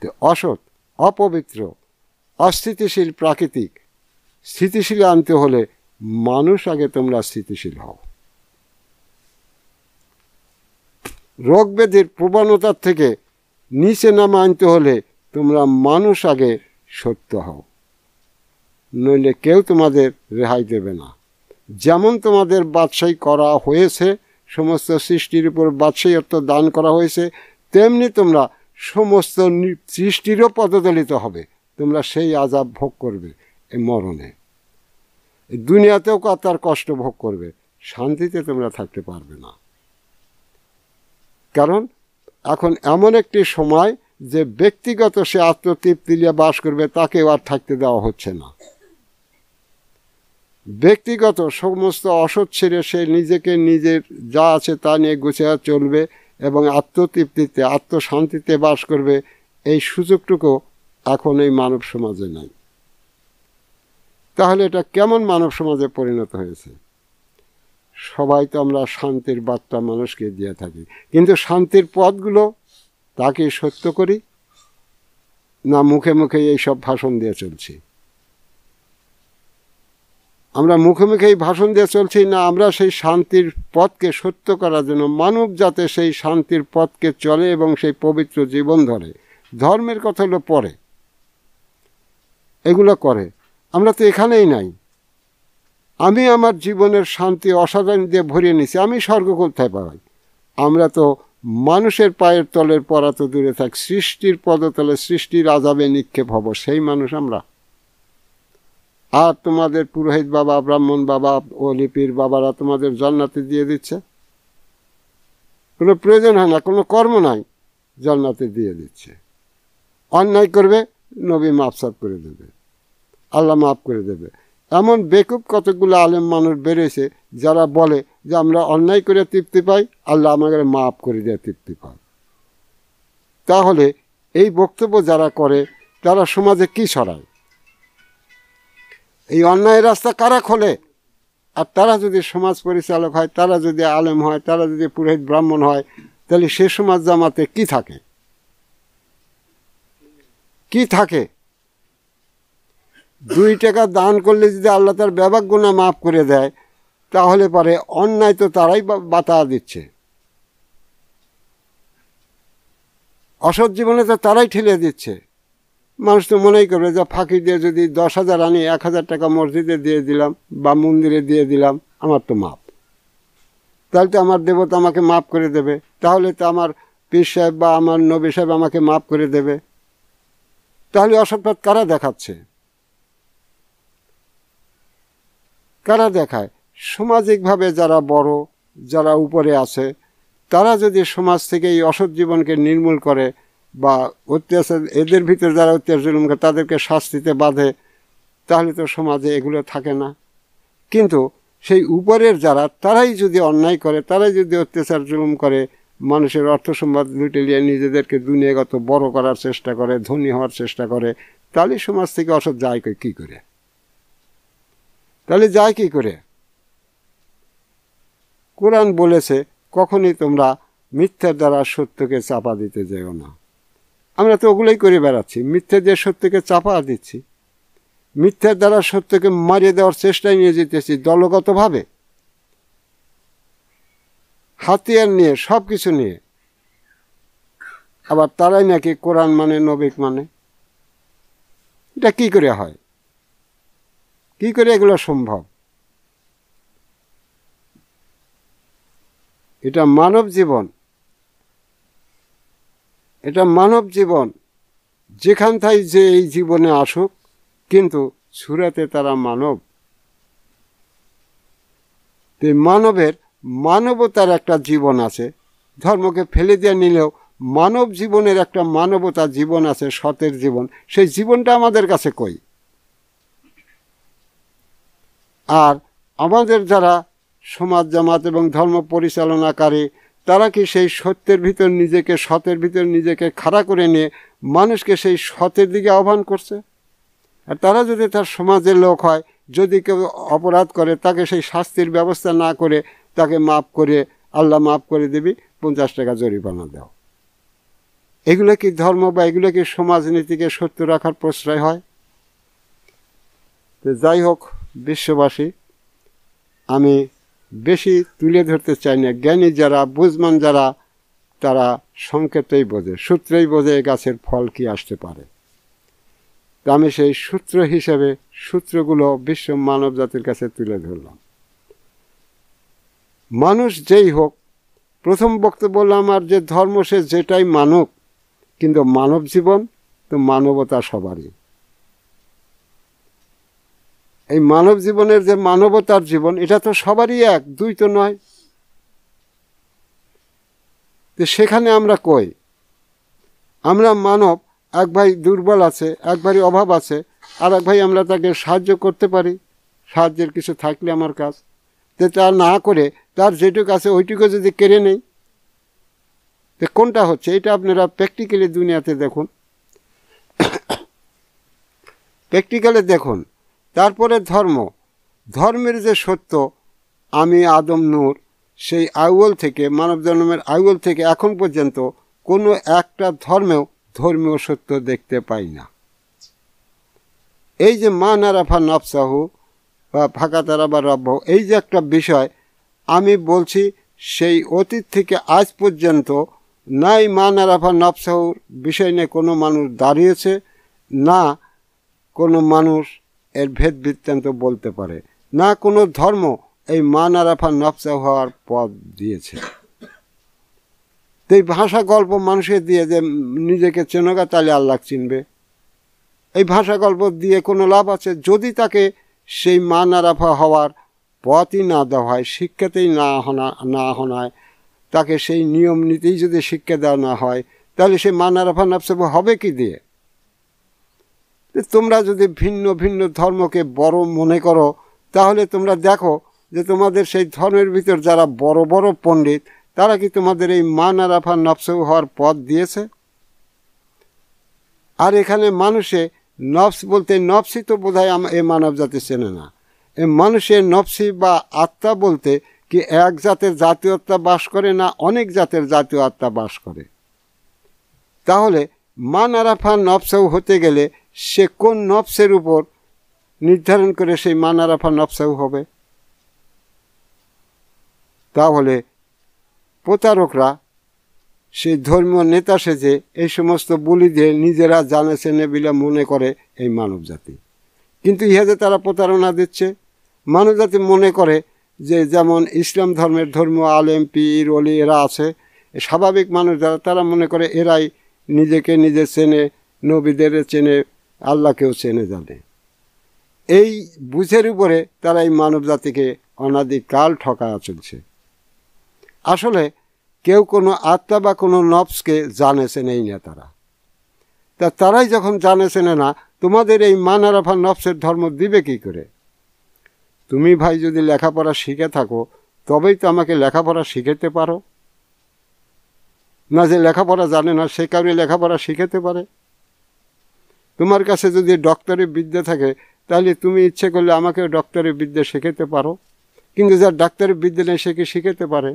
তো অসৎ অপবিত্র অস্থিতিশীল প্রাকৃতিক স্থিতিশীল আনতে হলে মানুষ আগে তোমরা স্থিতিশীল হও রোগ রোগবেদের প্রবণতার থেকে নিচে নামা আনতে হলে তোমরা মানুষ আগে সত্য হও নইলে কেউ তোমাদের রেহাই দেবে না যেমন তোমাদের বাদশাহী করা হয়েছে সমস্ত সৃষ্টির উপর অর্থ দান করা হয়েছে তেমনি তোমরা সমস্ত সৃষ্টিরও পদদলিত হবে তোমরা সেই আজাব ভোগ করবে এ মরণে দুনিয়াতেও তার কষ্ট ভোগ করবে শান্তিতে তোমরা থাকতে পারবে না কারণ এখন এমন একটি সময় যে ব্যক্তিগত সে আত্মতৃপ্তি নিয়ে বাস করবে তাকেও আর থাকতে দেওয়া হচ্ছে না ব্যক্তিগত সমস্ত অসৎ ছেড়ে সে নিজেকে নিজের যা আছে তা নিয়ে গুছিয়ে চলবে এবং আত্মতৃপ্তিতে আত্মশান্তিতে বাস করবে এই সুযোগটুকু এখন এই মানব সমাজে নাই তাহলে এটা কেমন মানব সমাজে পরিণত হয়েছে সবাই তো আমরা শান্তির বার্তা মানুষকে দিয়ে থাকি কিন্তু শান্তির পথগুলো তাকে সত্য করি না মুখে মুখে সব ভাষণ দিয়ে চলছি আমরা মুখে মুখে এই ভাষণ দিয়ে চলছি না আমরা সেই শান্তির পথকে সত্য করার জন্য মানব যাতে সেই শান্তির পথকে চলে এবং সেই পবিত্র জীবন ধরে ধর্মের কথা হলো পরে এগুলো করে আমরা তো এখানেই নাই আমি আমার জীবনের শান্তি অসাধারণ দিয়ে ভরিয়ে নিছি আমি স্বর্গ কোথায় পাই আমরা তো মানুষের পায়ের তলের পরা তো দূরে থাক সৃষ্টির পদতলে সৃষ্টির আজাবে নিক্ষেপ হব সেই মানুষ আমরা আর তোমাদের পুরোহিত বাবা ব্রাহ্মণ বাবা অলিপির বাবারা তোমাদের জন্নাতে দিয়ে দিচ্ছে কোনো প্রয়োজন হয় না কোনো কর্ম নাই জন্নাতে দিয়ে দিচ্ছে অন্যায় করবে নবী মাফসাফ করে দেবে আল্লাহ মাফ করে দেবে এমন বেকুব কতগুলো আলেম মানুষ বেড়েছে যারা বলে যে আমরা অন্যায় করে তৃপ্তি পাই আল্লাহ আমাদের মাফ করে দেয় তৃপ্তি পাই তাহলে এই বক্তব্য যারা করে তারা সমাজে কি সরায় এই অন্যায় রাস্তা কারা খোলে আর তারা যদি সমাজ পরিচালক হয় তারা যদি আলেম হয় তারা যদি পুরোহিত ব্রাহ্মণ হয় তাহলে সে সমাজ জামাতে কি থাকে কি থাকে দুই টাকা দান করলে যদি আল্লাহ তার ব্যাপক গুণা মাফ করে দেয় তাহলে পরে অন্যায় তো তারাই বাতা দিচ্ছে অসৎ জীবনে তো তারাই ঠেলে দিচ্ছে মানুষ তো মনেই করবে যে ফাঁকি দিয়ে যদি দশ হাজার আনি এক হাজার টাকা মসজিদে দিয়ে দিলাম বা মন্দিরে দিয়ে দিলাম আমার তো মাপ তাহলে তো আমার দেবতা আমাকে মাপ করে দেবে তাহলে তো আমার পীর সাহেব বা আমার নবী সাহেব আমাকে মাপ করে দেবে তাহলে অসৎপাত কারা দেখাচ্ছে কারা দেখায় সামাজিকভাবে যারা বড় যারা উপরে আছে তারা যদি সমাজ থেকে এই অসৎ জীবনকে নির্মূল করে বা অত্যাচার এদের ভিতরে যারা অত্যাচার করে তাদেরকে শাস্তিতে বাঁধে তাহলে তো সমাজে এগুলো থাকে না কিন্তু সেই উপরের যারা তারাই যদি অন্যায় করে তারাই যদি অত্যাচার জুলুম করে মানুষের অর্থ সম্পদ লুটে নিয়ে নিজেদেরকে দুনিয়াগত বড় করার চেষ্টা করে ধনী হওয়ার চেষ্টা করে তাহলে সমাজ থেকে অসৎ যায় কী করে তাহলে যায় কি করে কোরআন বলেছে কখনই তোমরা মিথ্যার দ্বারা সত্যকে চাপা দিতে যেও না আমরা তো ওগুলোই করে বেড়াচ্ছি মিথ্যে দিয়ে সত্যকে চাপা দিচ্ছি মিথ্যার দ্বারা সত্যকে মারিয়ে দেওয়ার চেষ্টায় নিয়ে যেতেছি দলগতভাবে হাতিয়ার নিয়ে সব কিছু নিয়ে আবার তারাই নাকি কোরআন মানে নবিক মানে এটা কি করে হয় কি করে এগুলো সম্ভব এটা মানব জীবন এটা মানব জীবন যেখান থাই যে এই জীবনে আসুক কিন্তু সুরাতে তারা মানব মানবের মানবতার একটা জীবন আছে ধর্মকে ফেলে দিয়ে নিলেও মানব জীবনের একটা মানবতা জীবন আছে সতের জীবন সেই জীবনটা আমাদের কাছে কই আর আমাদের যারা সমাজ জামাত এবং ধর্ম পরিচালনাকারী তারা কি সেই সত্যের ভিতর নিজেকে সতের ভিতর নিজেকে খাড়া করে নিয়ে মানুষকে সেই সতের দিকে আহ্বান করছে আর তারা যদি তার সমাজের লোক হয় যদি কেউ অপরাধ করে তাকে সেই শাস্তির ব্যবস্থা না করে তাকে মাফ করে আল্লাহ মাফ করে দেবি পঞ্চাশ টাকা জরিমানা দাও এগুলো কি ধর্ম বা এগুলো কি সমাজনীতিকে সত্য রাখার প্রশ্রয় হয় তো যাই হোক বিশ্ববাসী আমি বেশি তুলে ধরতে চাই না জ্ঞানী যারা বুঝমান যারা তারা সংকেতেই বোঝে সূত্রেই বোঝে গাছের ফল কি আসতে পারে তা আমি সেই সূত্র হিসেবে সূত্রগুলো বিশ্ব মানব জাতির কাছে তুলে ধরলাম মানুষ যেই হোক প্রথম বক্তব্য বললাম আর যে ধর্ম সে যেটাই মানুক কিন্তু মানব জীবন তো মানবতা সবারই এই মানব জীবনের যে মানবতার জীবন এটা তো সবারই এক দুই তো নয় তো সেখানে আমরা কই আমরা মানব এক ভাই দুর্বল আছে এক ভাই অভাব আছে আর এক ভাই আমরা তাকে সাহায্য করতে পারি সাহায্যের কিছু থাকলে আমার কাজ তো তা না করে তার যেটুকু আছে ওইটুকু যদি কেড়ে নেই তো কোনটা হচ্ছে এটা আপনারা প্র্যাকটিক্যালি দুনিয়াতে দেখুন প্র্যাকটিক্যালে [coughs] দেখুন তারপরে ধর্ম ধর্মের যে সত্য আমি আদম নূর সেই আউল থেকে মানব জন্মের আউল থেকে এখন পর্যন্ত কোনো একটা ধর্মেও ধর্মীয় সত্য দেখতে পাই না এই যে মা নারাফা নফসাহু বা ফাঁকা তারা বা রব্য এই যে একটা বিষয় আমি বলছি সেই অতীত থেকে আজ পর্যন্ত নাই মা নারাফা নফসাহুর বিষয় নিয়ে কোনো মানুষ দাঁড়িয়েছে না কোনো মানুষ এর ভেদ বৃত্তান্ত বলতে পারে না কোনো ধর্ম এই মান আরাফা নফসা হওয়ার পথ দিয়েছে এই ভাষা গল্প মানুষের দিয়ে যে নিজেকে চেনগা তাহলে আল্লাহ চিনবে এই ভাষা গল্প দিয়ে কোনো লাভ আছে যদি তাকে সেই মান আরাফা হওয়ার পথই না দেওয়া হয় শিক্ষাতেই না হনা না হনায় তাকে সেই নিয়ম নীতিই যদি শিক্ষা দেওয়া না হয় তাহলে সেই মান আরাফা নফসা হবে কি দিয়ে তোমরা যদি ভিন্ন ভিন্ন ধর্মকে বড় মনে করো তাহলে তোমরা দেখো যে তোমাদের সেই ধর্মের ভিতর যারা বড় বড় পণ্ডিত তারা কি তোমাদের এই মান আর আফা নফসে হওয়ার পথ দিয়েছে আর এখানে মানুষে নফস বলতে নফসি তো বোধ হয় এই মানব জাতি চেনে না এ মানুষের নফসি বা আত্মা বলতে কি এক জাতের জাতীয় আত্মা বাস করে না অনেক জাতের জাতীয় আত্মা বাস করে তাহলে মান আরাফা নবসাও হতে গেলে সে কোন নবসের উপর নির্ধারণ করে সেই মান আরাফা নবসাও হবে তাহলে প্রতারকরা সেই ধর্মীয় নেতা সেজে এই সমস্ত বলি দিয়ে নিজেরা জানেছে নেবিলা মনে করে এই মানব জাতি কিন্তু ইহাতে তারা প্রতারণা দিচ্ছে মানব জাতি মনে করে যে যেমন ইসলাম ধর্মের ধর্ম আলেম পীর অলি এরা আছে স্বাভাবিক মানুষ যারা তারা মনে করে এরাই নিজেকে নিজে চেনে নবীদের চেনে আল্লাহকেও চেনে জানে এই বুঝের উপরে তারা এই মানব জাতিকে অনাদিকাল ঠকা চলছে আসলে কেউ কোনো আত্মা বা কোনো নবসকে জানে চেনেই না তারা তা তারাই যখন চেনে না তোমাদের এই মানারাফা নবসের ধর্ম দিবে কি করে তুমি ভাই যদি লেখাপড়া শিখে থাকো তবেই তো আমাকে লেখাপড়া শিখাতে পারো না যে লেখাপড়া জানে না সে কারণে লেখাপড়া শিখাতে পারে তোমার কাছে যদি ডক্টরের বিদ্যা থাকে তাহলে তুমি ইচ্ছে করলে আমাকেও ডক্টরের বিদ্যা শিখাতে পারো কিন্তু যার ডাক্তারের বিদ্যা নেই সে কি শিখাতে পারে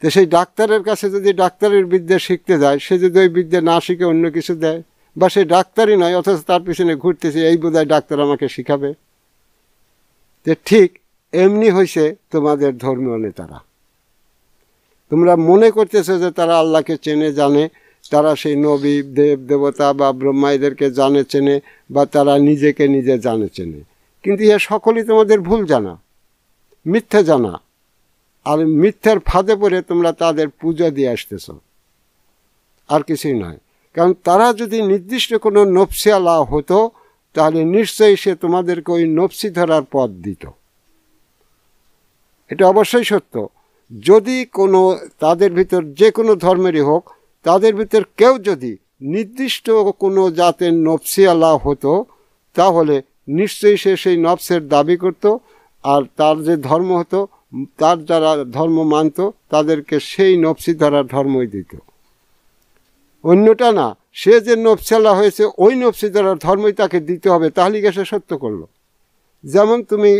তো সেই ডাক্তারের কাছে যদি ডাক্তারের বিদ্যা শিখতে যায় সে যদি ওই বিদ্যা না শিখে অন্য কিছু দেয় বা সে ডাক্তারই নয় অথচ তার পিছনে ঘুরতেছে এই বোধহয় ডাক্তার আমাকে শিখাবে যে ঠিক এমনি হয়েছে তোমাদের ধর্মীয় নেতারা তোমরা মনে করতেছো যে তারা আল্লাহকে চেনে জানে তারা সেই নবী দেব দেবতা বা ব্রহ্মা এদেরকে জানে চেনে বা তারা নিজেকে নিজে জানে চেনে কিন্তু এ সকলই তোমাদের ভুল জানা মিথ্যে জানা আর মিথ্যার ফাঁদে পড়ে তোমরা তাদের পূজা দিয়ে আসতেছ আর কিছুই নয় কারণ তারা যদি নির্দিষ্ট কোনো আলা হতো তাহলে নিশ্চয়ই সে তোমাদেরকে ওই নফসি ধরার পথ দিত এটা অবশ্যই সত্য যদি কোনো তাদের ভিতর যে কোনো ধর্মেরই হোক তাদের ভিতর কেউ যদি নির্দিষ্ট কোনো জাতের নফসিয়ালা হতো তাহলে নিশ্চয়ই সে সেই নফসের দাবি করত আর তার যে ধর্ম হতো তার যারা ধর্ম মানত তাদেরকে সেই নফসি দ্বারা ধর্মই দিত অন্যটা না সে যে নফসিয়ালা হয়েছে ওই নফসি দ্বারা ধর্মই তাকে দিতে হবে তাহলে সে সত্য করলো যেমন তুমি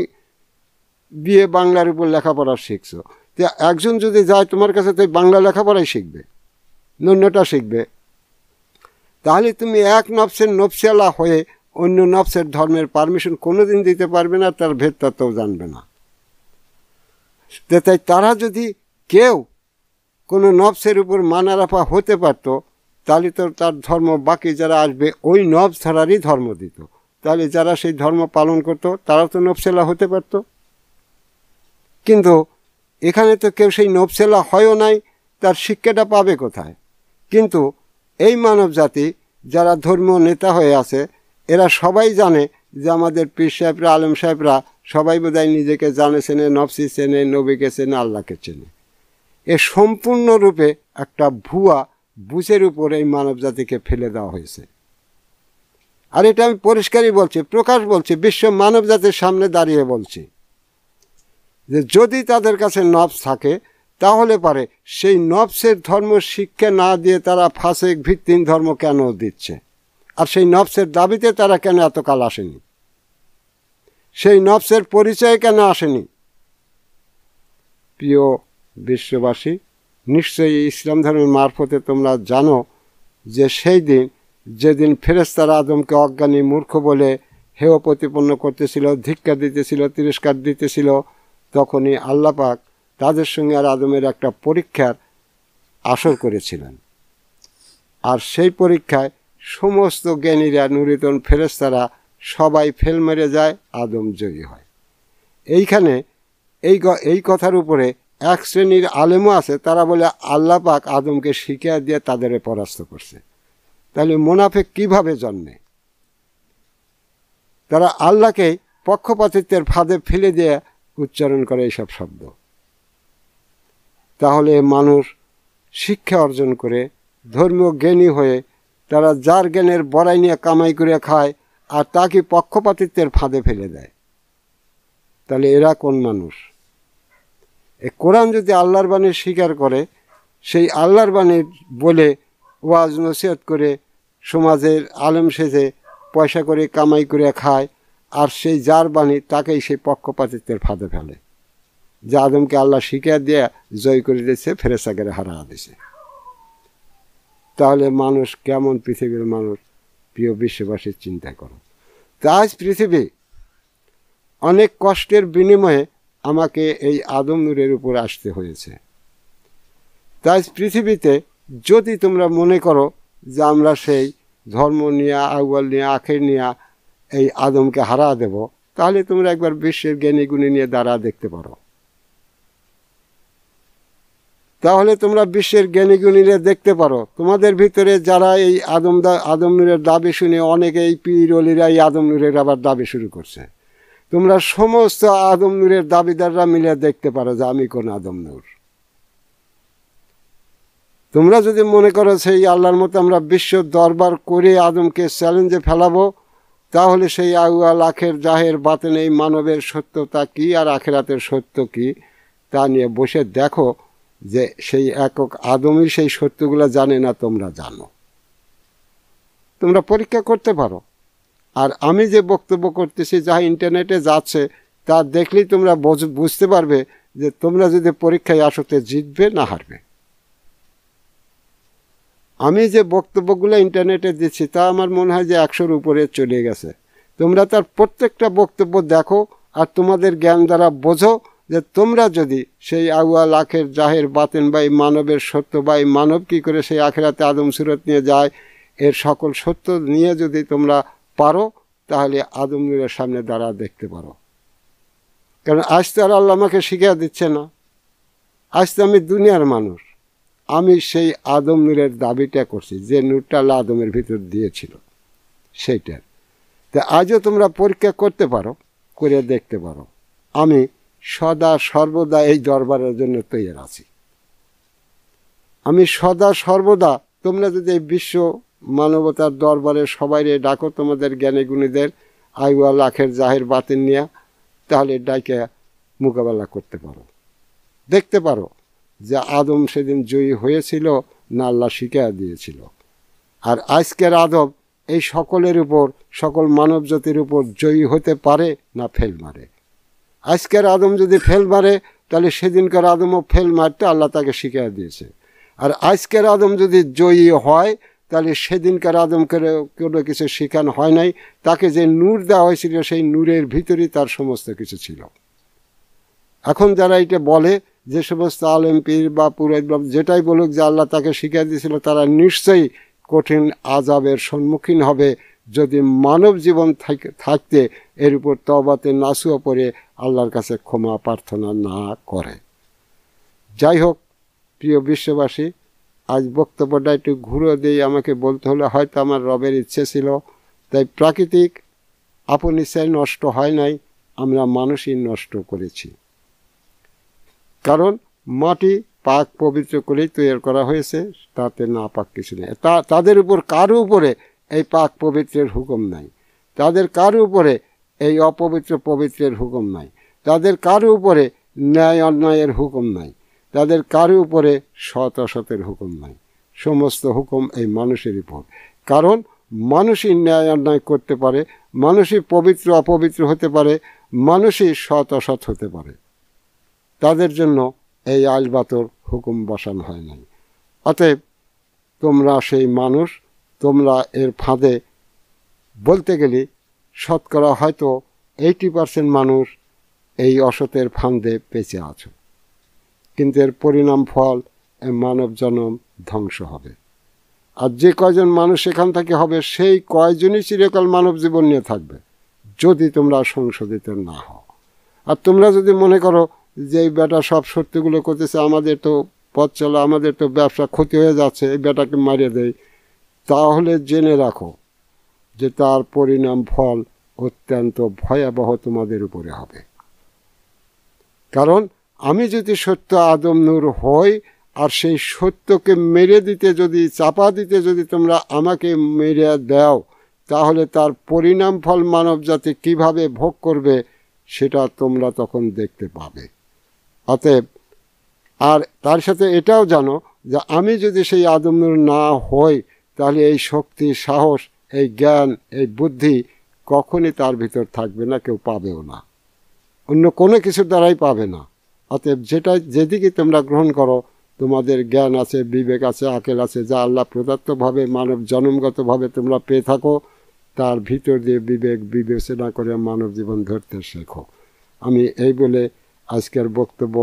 বিয়ে বাংলার উপর লেখাপড়া শিখছো তো একজন যদি যায় তোমার কাছে তাই বাংলা লেখাপড়াই শিখবে অন্যটা শিখবে তাহলে তুমি এক নফসের নফসেলা হয়ে অন্য নফসের ধর্মের পারমিশন কোনো দিন দিতে পারবে না তার ভেদ তত্ত্বও জানবে না তাই তারা যদি কেউ কোনো নবসের উপর মানারাফা হতে পারতো তাহলে তো তার ধর্ম বাকি যারা আসবে ওই নবস ধারারই ধর্ম দিত তাহলে যারা সেই ধর্ম পালন করত তারা তো নফসেলা হতে পারত কিন্তু এখানে তো কেউ সেই নবসেলা হয়ও নাই তার শিক্ষাটা পাবে কোথায় কিন্তু এই মানব জাতি যারা ধর্মীয় নেতা হয়ে আছে এরা সবাই জানে যে আমাদের পীর সাহেবরা আলম সাহেবরা সবাই বোধহয় নিজেকে জানে চেনে নফসি চেনে নবীকে চেনে আল্লাহকে চেনে এ সম্পূর্ণরূপে একটা ভুয়া বুঝের উপর এই মানব জাতিকে ফেলে দেওয়া হয়েছে আর এটা আমি পরিষ্কারই বলছি প্রকাশ বলছি বিশ্ব মানব জাতির সামনে দাঁড়িয়ে বলছি যে যদি তাদের কাছে নফস থাকে তাহলে পারে সেই নফসের ধর্ম শিক্ষা না দিয়ে তারা ফাঁসেক ভিত্তিন ধর্ম কেন দিচ্ছে আর সেই নফসের দাবিতে তারা কেন এতকাল আসেনি সেই নফসের পরিচয় কেন আসেনি প্রিয় বিশ্ববাসী নিশ্চয়ই ইসলাম ধর্মের মারফতে তোমরা জানো যে সেই দিন যেদিন ফেরেস্তার আদমকে অজ্ঞানী মূর্খ বলে হেয় প্রতিপন্ন করতেছিল ধিক্ষা দিতেছিল তিরস্কার দিতেছিল তখনই আল্লাপাক তাদের সঙ্গে আর আদমের একটা পরীক্ষার আসর করেছিলেন আর সেই পরীক্ষায় সমস্ত জ্ঞানীরা নুরিতন ফেরেস্তারা সবাই ফেল মেরে যায় আদম জয়ী হয় এইখানে এই এই কথার উপরে এক শ্রেণীর আলেমও আছে তারা বলে আল্লাহ পাক আদমকে শিখিয়া দিয়ে তাদের পরাস্ত করছে তাহলে মুনাফে কিভাবে জন্মে তারা আল্লাহকে পক্ষপাতিত্বের ফাঁদে ফেলে দিয়ে উচ্চারণ করে এসব শব্দ তাহলে মানুষ শিক্ষা অর্জন করে ধর্মীয় জ্ঞানী হয়ে তারা যার জ্ঞানের বড়াই নিয়ে কামাই করে খায় আর তাকে পক্ষপাতিত্বের ফাঁদে ফেলে দেয় তাহলে এরা কোন মানুষ এ কোরআন যদি আল্লাহর বাণী স্বীকার করে সেই আল্লাহর বাণী বলে ওয়াজ নসিহত করে সমাজের আলম সেজে পয়সা করে কামাই করে খায় আর সেই যার বাণী তাকেই সেই পক্ষপাতিত্বের ফাঁদে ফেলে যা আদমকে আল্লাহ শিখিয়া দিয়ে জয় করে দিয়েছে ফেরেসাগের হারা দিয়েছে তাহলে মানুষ কেমন পৃথিবীর মানুষ প্রিয় বিশ্ববাসীর চিন্তা করো তাজ পৃথিবী অনেক কষ্টের বিনিময়ে আমাকে এই আদম নূরের উপর আসতে হয়েছে তাই পৃথিবীতে যদি তোমরা মনে করো যে আমরা সেই ধর্ম নিয়ে আউয়াল নিয়ে আখের নিয়ে এই আদমকে হারা দেব তাহলে তোমরা একবার বিশ্বের জ্ঞানী গুণী নিয়ে দাঁড়া দেখতে পারো তাহলে তোমরা বিশ্বের জ্ঞানী নিয়ে দেখতে পারো তোমাদের ভিতরে যারা এই আদম আদম নূরের দাবি শুনে অনেকে এই অলিরা এই আদম নূরের আবার দাবি শুরু করছে তোমরা সমস্ত আদম নূরের দাবিদাররা মিলে দেখতে পারো যে আমি কোন আদম নূর তোমরা যদি মনে করো সেই আল্লাহর মতো আমরা বিশ্ব দরবার করে আদমকে চ্যালেঞ্জে ফেলাবো তাহলে সেই আউয়া লাখের জাহের বাতেন এই মানবের সত্যতা কি আর আখেরাতের সত্য কি তা নিয়ে বসে দেখো যে সেই একক আদমই সেই সত্যগুলো জানে না তোমরা জানো তোমরা পরীক্ষা করতে পারো আর আমি যে বক্তব্য করতেছি যা ইন্টারনেটে যাচ্ছে তা দেখলেই তোমরা বুঝতে পারবে যে তোমরা যদি পরীক্ষায় আসতে জিতবে না হারবে আমি যে বক্তব্যগুলো ইন্টারনেটে দিচ্ছি তা আমার মনে হয় যে একশোর উপরে চলে গেছে তোমরা তার প্রত্যেকটা বক্তব্য দেখো আর তোমাদের জ্ঞান দ্বারা বোঝো যে তোমরা যদি সেই আগুয়া লাখের জাহের বাতেন বা এই মানবের সত্য বা এই মানব কী করে সেই আখেরাতে আদম সুরত নিয়ে যায় এর সকল সত্য নিয়ে যদি তোমরা পারো তাহলে আদম নূরের সামনে দাঁড়া দেখতে পারো কারণ আজ তো আর আল্লাহ আমাকে শিখিয়ে দিচ্ছে না আজ তো আমি দুনিয়ার মানুষ আমি সেই আদম নূরের দাবিটা করছি যে নূরটা আল্লাহ আদমের ভিতর দিয়েছিল সেইটার তা আজও তোমরা পরীক্ষা করতে পারো করে দেখতে পারো আমি সদা সর্বদা এই দরবারের জন্য তৈরি আছি আমি সদা সর্বদা তোমরা যদি এই বিশ্ব মানবতার দরবারে সবাই ডাকো তোমাদের জ্ঞানী গুণীদের আইওয়া লাখের জাহের বাতিল নিয়ে তাহলে ডাইকে মোকাবেলা করতে পারো দেখতে পারো যে আদম সেদিন জয়ী হয়েছিল না আল্লাহ শিকায়া দিয়েছিল আর আজকের আদব এই সকলের উপর সকল মানব জাতির উপর জয়ী হতে পারে না ফেল মারে আজকের আদম যদি ফেল মারে তাহলে সেদিনকার আদমও ফেল মারতে আল্লাহ তাকে শিখিয়ে দিয়েছে আর আজকের আদম যদি জয়ী হয় তাহলে সেদিনকার আদমকে কোনো কিছু শিখানো হয় নাই তাকে যে নূর দেওয়া হয়েছিল সেই নূরের ভিতরেই তার সমস্ত কিছু ছিল এখন যারা এটা বলে যে সমস্ত আলম পীর বা পুরাইবাব যেটাই বলুক যে আল্লাহ তাকে শিখিয়ে দিয়েছিল তারা নিশ্চয়ই কঠিন আজাবের সম্মুখীন হবে যদি মানব জীবন থাকতে এর উপর তবাতে নাসুয়া পড়ে আল্লাহর কাছে ক্ষমা প্রার্থনা না করে যাই হোক প্রিয় বিশ্ববাসী আজ বক্তব্যটা একটু ঘুরে দিয়ে আমাকে বলতে হলে হয়তো আমার রবের ইচ্ছে ছিল তাই প্রাকৃতিক আপন ইচ্ছায় নষ্ট হয় নাই আমরা মানুষই নষ্ট করেছি কারণ মাটি পাক পবিত্র করেই তৈরি করা হয়েছে তাতে না পাক কিছু নেই তা তাদের উপর কারো উপরে এই পাক পবিত্রের হুকুম নাই তাদের কারো উপরে এই অপবিত্র পবিত্রের হুকুম নাই তাদের কারো উপরে ন্যায় অন্যায়ের হুকুম নাই তাদের কারো উপরে সত অসতের হুকুম নাই সমস্ত হুকুম এই মানুষের উপর কারণ মানুষই ন্যায় অন্যায় করতে পারে মানুষই পবিত্র অপবিত্র হতে পারে মানুষই সৎ অসৎ হতে পারে তাদের জন্য এই আলবাতর হুকুম বসানো হয় নাই অতএব তোমরা সেই মানুষ তোমরা এর ফাঁদে বলতে গেলে শতকরা হয়তো এইটি পার্সেন্ট মানুষ এই অসতের ফাঁদে বেঁচে আছো কিন্তু এর পরিণাম ফল মানব জনম ধ্বংস হবে আর যে কয়জন মানুষ এখান থেকে হবে সেই কয়জনই চিরকাল মানব জীবন নিয়ে থাকবে যদি তোমরা সংশোধিত না হও আর তোমরা যদি মনে করো যেই বেটা সব সত্যিগুলো করতেছে আমাদের তো পথ চলা আমাদের তো ব্যবসা ক্ষতি হয়ে যাচ্ছে এই বেটাকে মারিয়ে দেয় তাহলে জেনে রাখো যে তার পরিণাম ফল অত্যন্ত ভয়াবহ তোমাদের উপরে হবে কারণ আমি যদি সত্য আদম নূর হই আর সেই সত্যকে মেরে দিতে যদি চাপা দিতে যদি তোমরা আমাকে মেরে দাও তাহলে তার পরিণাম ফল মানব জাতি কীভাবে ভোগ করবে সেটা তোমরা তখন দেখতে পাবে অতএব আর তার সাথে এটাও জানো যে আমি যদি সেই আদমনুর না হই তাহলে এই শক্তি সাহস এই জ্ঞান এই বুদ্ধি কখনই তার ভিতর থাকবে না কেউ পাবেও না অন্য কোনো কিছুর দ্বারাই পাবে না অতএব যেটা যেদিকে তোমরা গ্রহণ করো তোমাদের জ্ঞান আছে বিবেক আছে আকেল আছে যা আল্লাহ প্রদত্তভাবে মানব জন্মগতভাবে তোমরা পেয়ে থাকো তার ভিতর দিয়ে বিবেক বিবেচনা করে মানব জীবন ধরতে শেখো আমি এই বলে আজকের বক্তব্য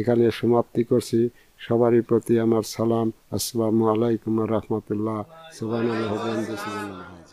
এখানে সমাপ্তি করছি সবারই প্রতি আমার সালাম আসসালামু আলাইকুম রহমতুল্লাহ সুবান